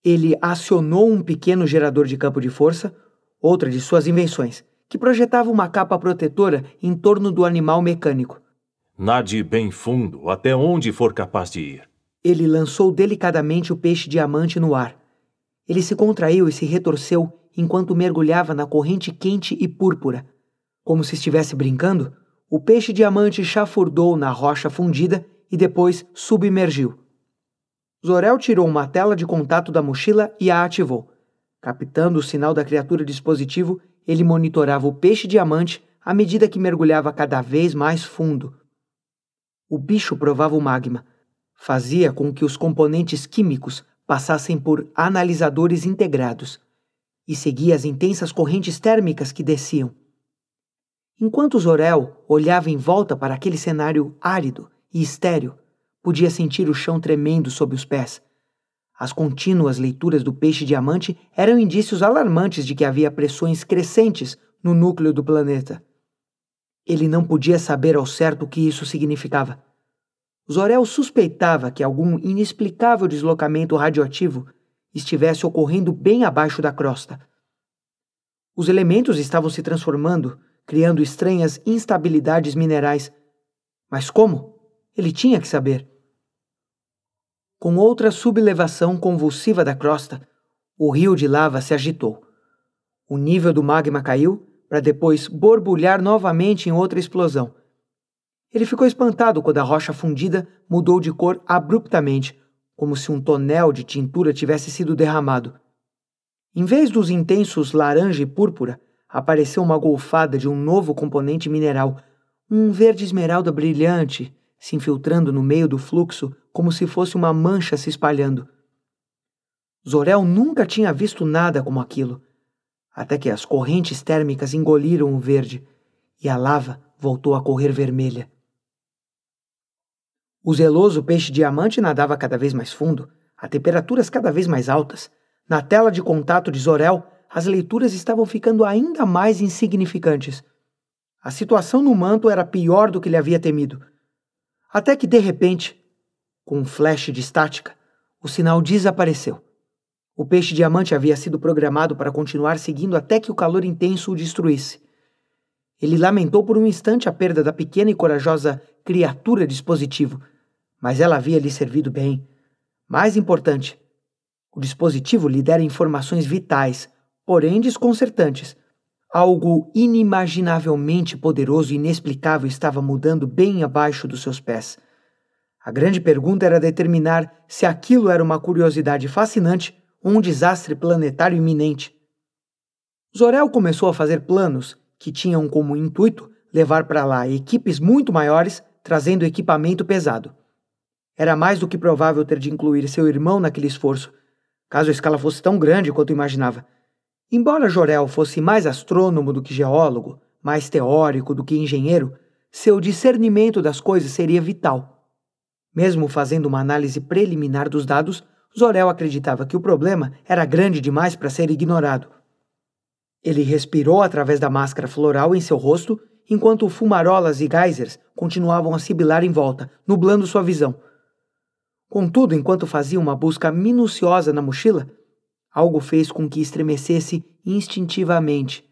[SPEAKER 1] Ele acionou um pequeno gerador de campo de força, outra de suas invenções, que projetava uma capa protetora em torno
[SPEAKER 2] do animal mecânico. Nade bem fundo, até onde for capaz de ir.
[SPEAKER 1] Ele lançou delicadamente o peixe diamante no ar. Ele se contraiu e se retorceu enquanto mergulhava na corrente quente e púrpura. Como se estivesse brincando, o peixe diamante chafurdou na rocha fundida e depois submergiu. Zorel tirou uma tela de contato da mochila e a ativou. Captando o sinal da criatura dispositivo, ele monitorava o peixe diamante à medida que mergulhava cada vez mais fundo. O bicho provava o magma. Fazia com que os componentes químicos passassem por analisadores integrados e seguia as intensas correntes térmicas que desciam. Enquanto Zorel olhava em volta para aquele cenário árido e estéril, podia sentir o chão tremendo sob os pés. As contínuas leituras do peixe-diamante eram indícios alarmantes de que havia pressões crescentes no núcleo do planeta. Ele não podia saber ao certo o que isso significava. Zorel suspeitava que algum inexplicável deslocamento radioativo estivesse ocorrendo bem abaixo da crosta. Os elementos estavam se transformando, criando estranhas instabilidades minerais. Mas como? Ele tinha que saber. Com outra sublevação convulsiva da crosta, o rio de lava se agitou. O nível do magma caiu para depois borbulhar novamente em outra explosão. Ele ficou espantado quando a rocha fundida mudou de cor abruptamente, como se um tonel de tintura tivesse sido derramado. Em vez dos intensos laranja e púrpura, apareceu uma golfada de um novo componente mineral, um verde esmeralda brilhante, se infiltrando no meio do fluxo como se fosse uma mancha se espalhando. Zorel nunca tinha visto nada como aquilo até que as correntes térmicas engoliram o verde e a lava voltou a correr vermelha. O zeloso peixe-diamante nadava cada vez mais fundo, a temperaturas cada vez mais altas. Na tela de contato de Zorel, as leituras estavam ficando ainda mais insignificantes. A situação no manto era pior do que ele havia temido. Até que, de repente, com um flash de estática, o sinal desapareceu. O peixe diamante havia sido programado para continuar seguindo até que o calor intenso o destruísse. Ele lamentou por um instante a perda da pequena e corajosa criatura dispositivo, mas ela havia lhe servido bem. Mais importante, o dispositivo lhe dera informações vitais, porém desconcertantes. Algo inimaginavelmente poderoso e inexplicável estava mudando bem abaixo dos seus pés. A grande pergunta era determinar se aquilo era uma curiosidade fascinante um desastre planetário iminente. Zorel começou a fazer planos que tinham como intuito levar para lá equipes muito maiores trazendo equipamento pesado. Era mais do que provável ter de incluir seu irmão naquele esforço, caso a escala fosse tão grande quanto imaginava. Embora Jorel fosse mais astrônomo do que geólogo, mais teórico do que engenheiro, seu discernimento das coisas seria vital. Mesmo fazendo uma análise preliminar dos dados, Zorel acreditava que o problema era grande demais para ser ignorado. Ele respirou através da máscara floral em seu rosto, enquanto fumarolas e geysers continuavam a sibilar em volta, nublando sua visão. Contudo, enquanto fazia uma busca minuciosa na mochila, algo fez com que estremecesse instintivamente,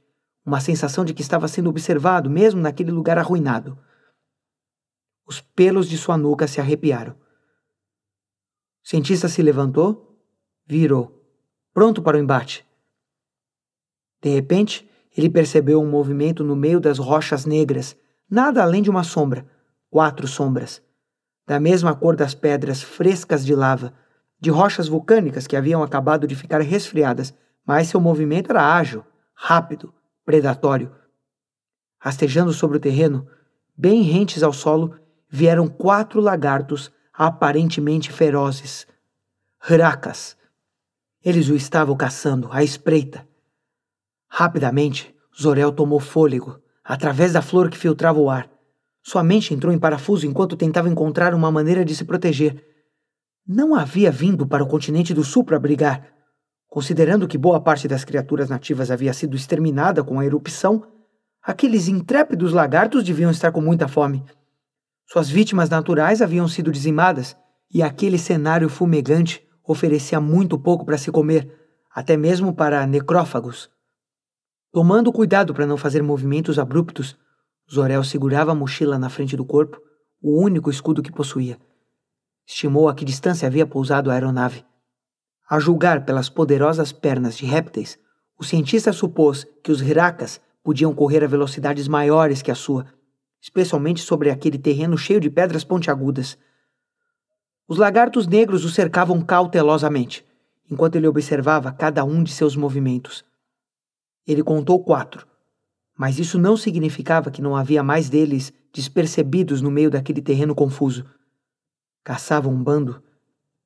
[SPEAKER 1] uma sensação de que estava sendo observado mesmo naquele lugar arruinado. Os pelos de sua nuca se arrepiaram. O cientista se levantou, virou, pronto para o embate. De repente, ele percebeu um movimento no meio das rochas negras, nada além de uma sombra, quatro sombras, da mesma cor das pedras frescas de lava, de rochas vulcânicas que haviam acabado de ficar resfriadas, mas seu movimento era ágil, rápido, predatório. Rastejando sobre o terreno, bem rentes ao solo, vieram quatro lagartos aparentemente ferozes. Hracas. Eles o estavam caçando, à espreita. Rapidamente, Zorel tomou fôlego, através da flor que filtrava o ar. Sua mente entrou em parafuso enquanto tentava encontrar uma maneira de se proteger. Não havia vindo para o continente do sul para brigar. Considerando que boa parte das criaturas nativas havia sido exterminada com a erupção, aqueles intrépidos lagartos deviam estar com muita fome. Suas vítimas naturais haviam sido dizimadas e aquele cenário fumegante oferecia muito pouco para se comer, até mesmo para necrófagos. Tomando cuidado para não fazer movimentos abruptos, Zorel segurava a mochila na frente do corpo, o único escudo que possuía. Estimou a que distância havia pousado a aeronave. A julgar pelas poderosas pernas de répteis, o cientista supôs que os hirakas podiam correr a velocidades maiores que a sua, especialmente sobre aquele terreno cheio de pedras pontiagudas. Os lagartos negros o cercavam cautelosamente, enquanto ele observava cada um de seus movimentos. Ele contou quatro, mas isso não significava que não havia mais deles despercebidos no meio daquele terreno confuso. Caçavam um bando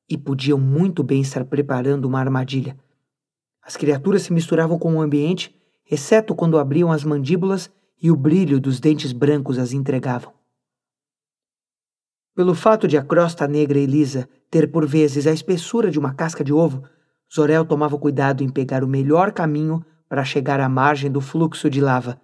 [SPEAKER 1] e podiam muito bem estar preparando uma armadilha. As criaturas se misturavam com o ambiente, exceto quando abriam as mandíbulas e o brilho dos dentes brancos as entregavam. Pelo fato de a crosta negra e lisa ter por vezes a espessura de uma casca de ovo, Zorel tomava cuidado em pegar o melhor caminho para chegar à margem do fluxo de lava.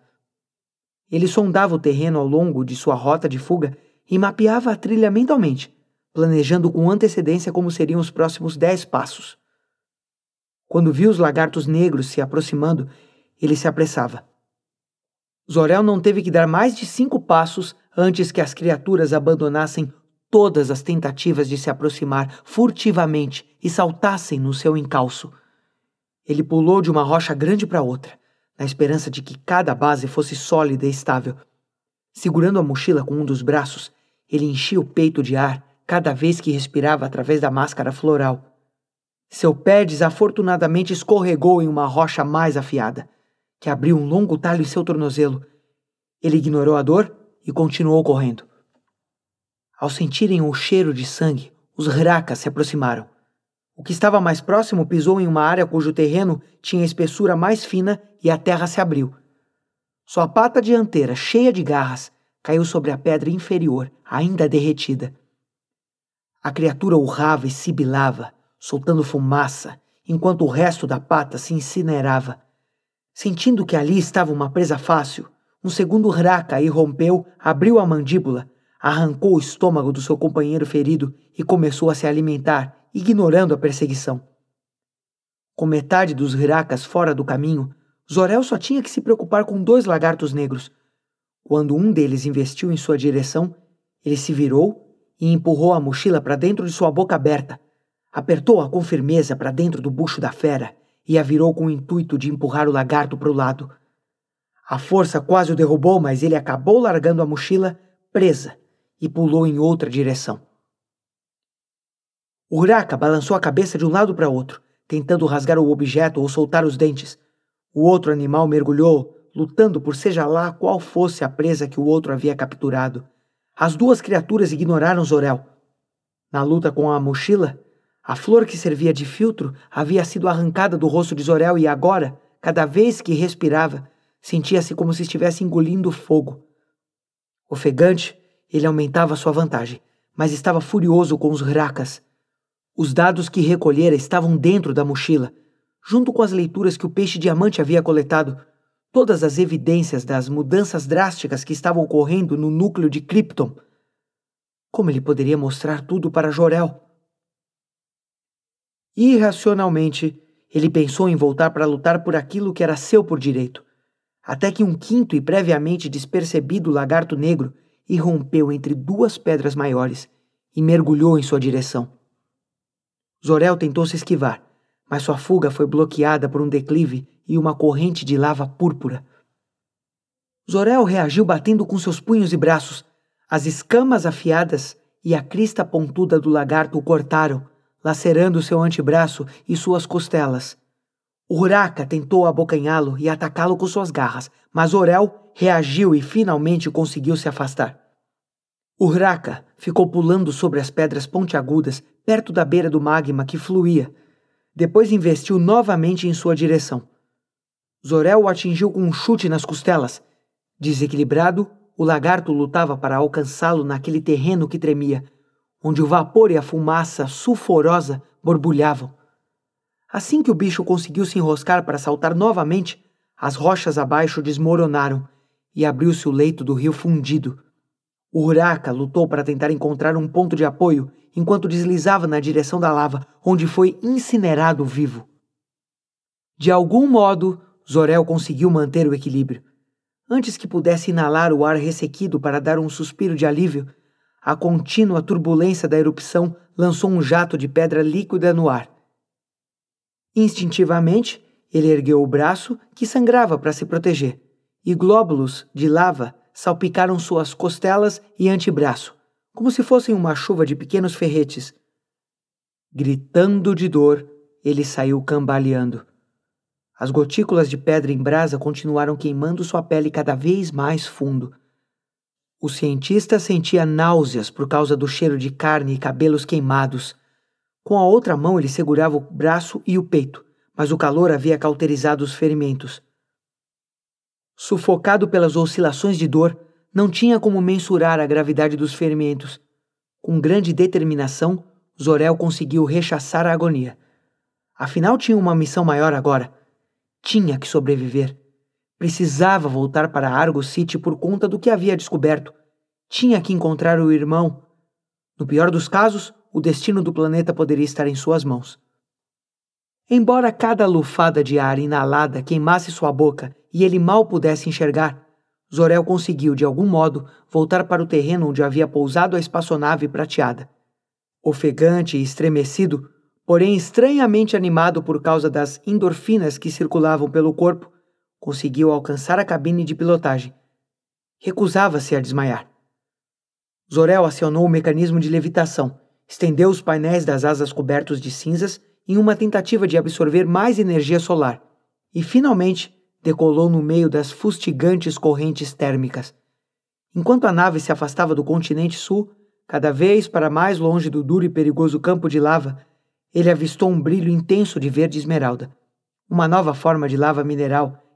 [SPEAKER 1] Ele sondava o terreno ao longo de sua rota de fuga e mapeava a trilha mentalmente, planejando com antecedência como seriam os próximos dez passos. Quando viu os lagartos negros se aproximando, ele se apressava. Zorel não teve que dar mais de cinco passos antes que as criaturas abandonassem todas as tentativas de se aproximar furtivamente e saltassem no seu encalço. Ele pulou de uma rocha grande para outra, na esperança de que cada base fosse sólida e estável. Segurando a mochila com um dos braços, ele enchia o peito de ar cada vez que respirava através da máscara floral. Seu pé desafortunadamente escorregou em uma rocha mais afiada que abriu um longo talho em seu tornozelo. Ele ignorou a dor e continuou correndo. Ao sentirem o cheiro de sangue, os Hrakas se aproximaram. O que estava mais próximo pisou em uma área cujo terreno tinha a espessura mais fina e a terra se abriu. Sua pata dianteira, cheia de garras, caiu sobre a pedra inferior, ainda derretida. A criatura urrava e sibilava, soltando fumaça, enquanto o resto da pata se incinerava. Sentindo que ali estava uma presa fácil, um segundo raca irrompeu, abriu a mandíbula, arrancou o estômago do seu companheiro ferido e começou a se alimentar, ignorando a perseguição. Com metade dos racas fora do caminho, Zorel só tinha que se preocupar com dois lagartos negros. Quando um deles investiu em sua direção, ele se virou e empurrou a mochila para dentro de sua boca aberta. Apertou-a com firmeza para dentro do bucho da fera e a virou com o intuito de empurrar o lagarto para o lado. A força quase o derrubou, mas ele acabou largando a mochila presa e pulou em outra direção. O Uraka balançou a cabeça de um lado para outro, tentando rasgar o objeto ou soltar os dentes. O outro animal mergulhou, lutando por seja lá qual fosse a presa que o outro havia capturado. As duas criaturas ignoraram Zorel. Na luta com a mochila, a flor que servia de filtro havia sido arrancada do rosto de Zorel e agora, cada vez que respirava, sentia-se como se estivesse engolindo fogo. Ofegante, ele aumentava sua vantagem, mas estava furioso com os racas. Os dados que recolhera estavam dentro da mochila, junto com as leituras que o peixe diamante havia coletado, todas as evidências das mudanças drásticas que estavam ocorrendo no núcleo de Krypton. Como ele poderia mostrar tudo para Jorel? Irracionalmente, ele pensou em voltar para lutar por aquilo que era seu por direito, até que um quinto e previamente despercebido lagarto negro irrompeu entre duas pedras maiores e mergulhou em sua direção. Zorel tentou se esquivar, mas sua fuga foi bloqueada por um declive e uma corrente de lava púrpura. Zorel reagiu batendo com seus punhos e braços. As escamas afiadas e a crista pontuda do lagarto o cortaram, lacerando seu antebraço e suas costelas. Urraca tentou abocanhá-lo e atacá-lo com suas garras, mas Orel reagiu e finalmente conseguiu se afastar. Urraca ficou pulando sobre as pedras pontiagudas perto da beira do magma que fluía. Depois investiu novamente em sua direção. Zorel o atingiu com um chute nas costelas. Desequilibrado, o lagarto lutava para alcançá-lo naquele terreno que tremia, onde o vapor e a fumaça sulfurosa borbulhavam. Assim que o bicho conseguiu se enroscar para saltar novamente, as rochas abaixo desmoronaram e abriu-se o leito do rio fundido. O Huraca lutou para tentar encontrar um ponto de apoio enquanto deslizava na direção da lava, onde foi incinerado vivo. De algum modo, Zorel conseguiu manter o equilíbrio. Antes que pudesse inalar o ar ressequido para dar um suspiro de alívio, a contínua turbulência da erupção lançou um jato de pedra líquida no ar. Instintivamente, ele ergueu o braço, que sangrava para se proteger, e glóbulos de lava salpicaram suas costelas e antebraço, como se fossem uma chuva de pequenos ferretes. Gritando de dor, ele saiu cambaleando. As gotículas de pedra em brasa continuaram queimando sua pele cada vez mais fundo. O cientista sentia náuseas por causa do cheiro de carne e cabelos queimados. Com a outra mão, ele segurava o braço e o peito, mas o calor havia cauterizado os ferimentos. Sufocado pelas oscilações de dor, não tinha como mensurar a gravidade dos ferimentos. Com grande determinação, Zorel conseguiu rechaçar a agonia. Afinal, tinha uma missão maior agora. Tinha que sobreviver. Precisava voltar para Argo City por conta do que havia descoberto. Tinha que encontrar o irmão. No pior dos casos, o destino do planeta poderia estar em suas mãos. Embora cada lufada de ar inalada queimasse sua boca e ele mal pudesse enxergar, Zorel conseguiu, de algum modo, voltar para o terreno onde havia pousado a espaçonave prateada. Ofegante e estremecido, porém estranhamente animado por causa das endorfinas que circulavam pelo corpo, conseguiu alcançar a cabine de pilotagem. Recusava-se a desmaiar. Zorel acionou o mecanismo de levitação, estendeu os painéis das asas cobertos de cinzas em uma tentativa de absorver mais energia solar e, finalmente, decolou no meio das fustigantes correntes térmicas. Enquanto a nave se afastava do continente sul, cada vez para mais longe do duro e perigoso campo de lava, ele avistou um brilho intenso de verde esmeralda, uma nova forma de lava mineral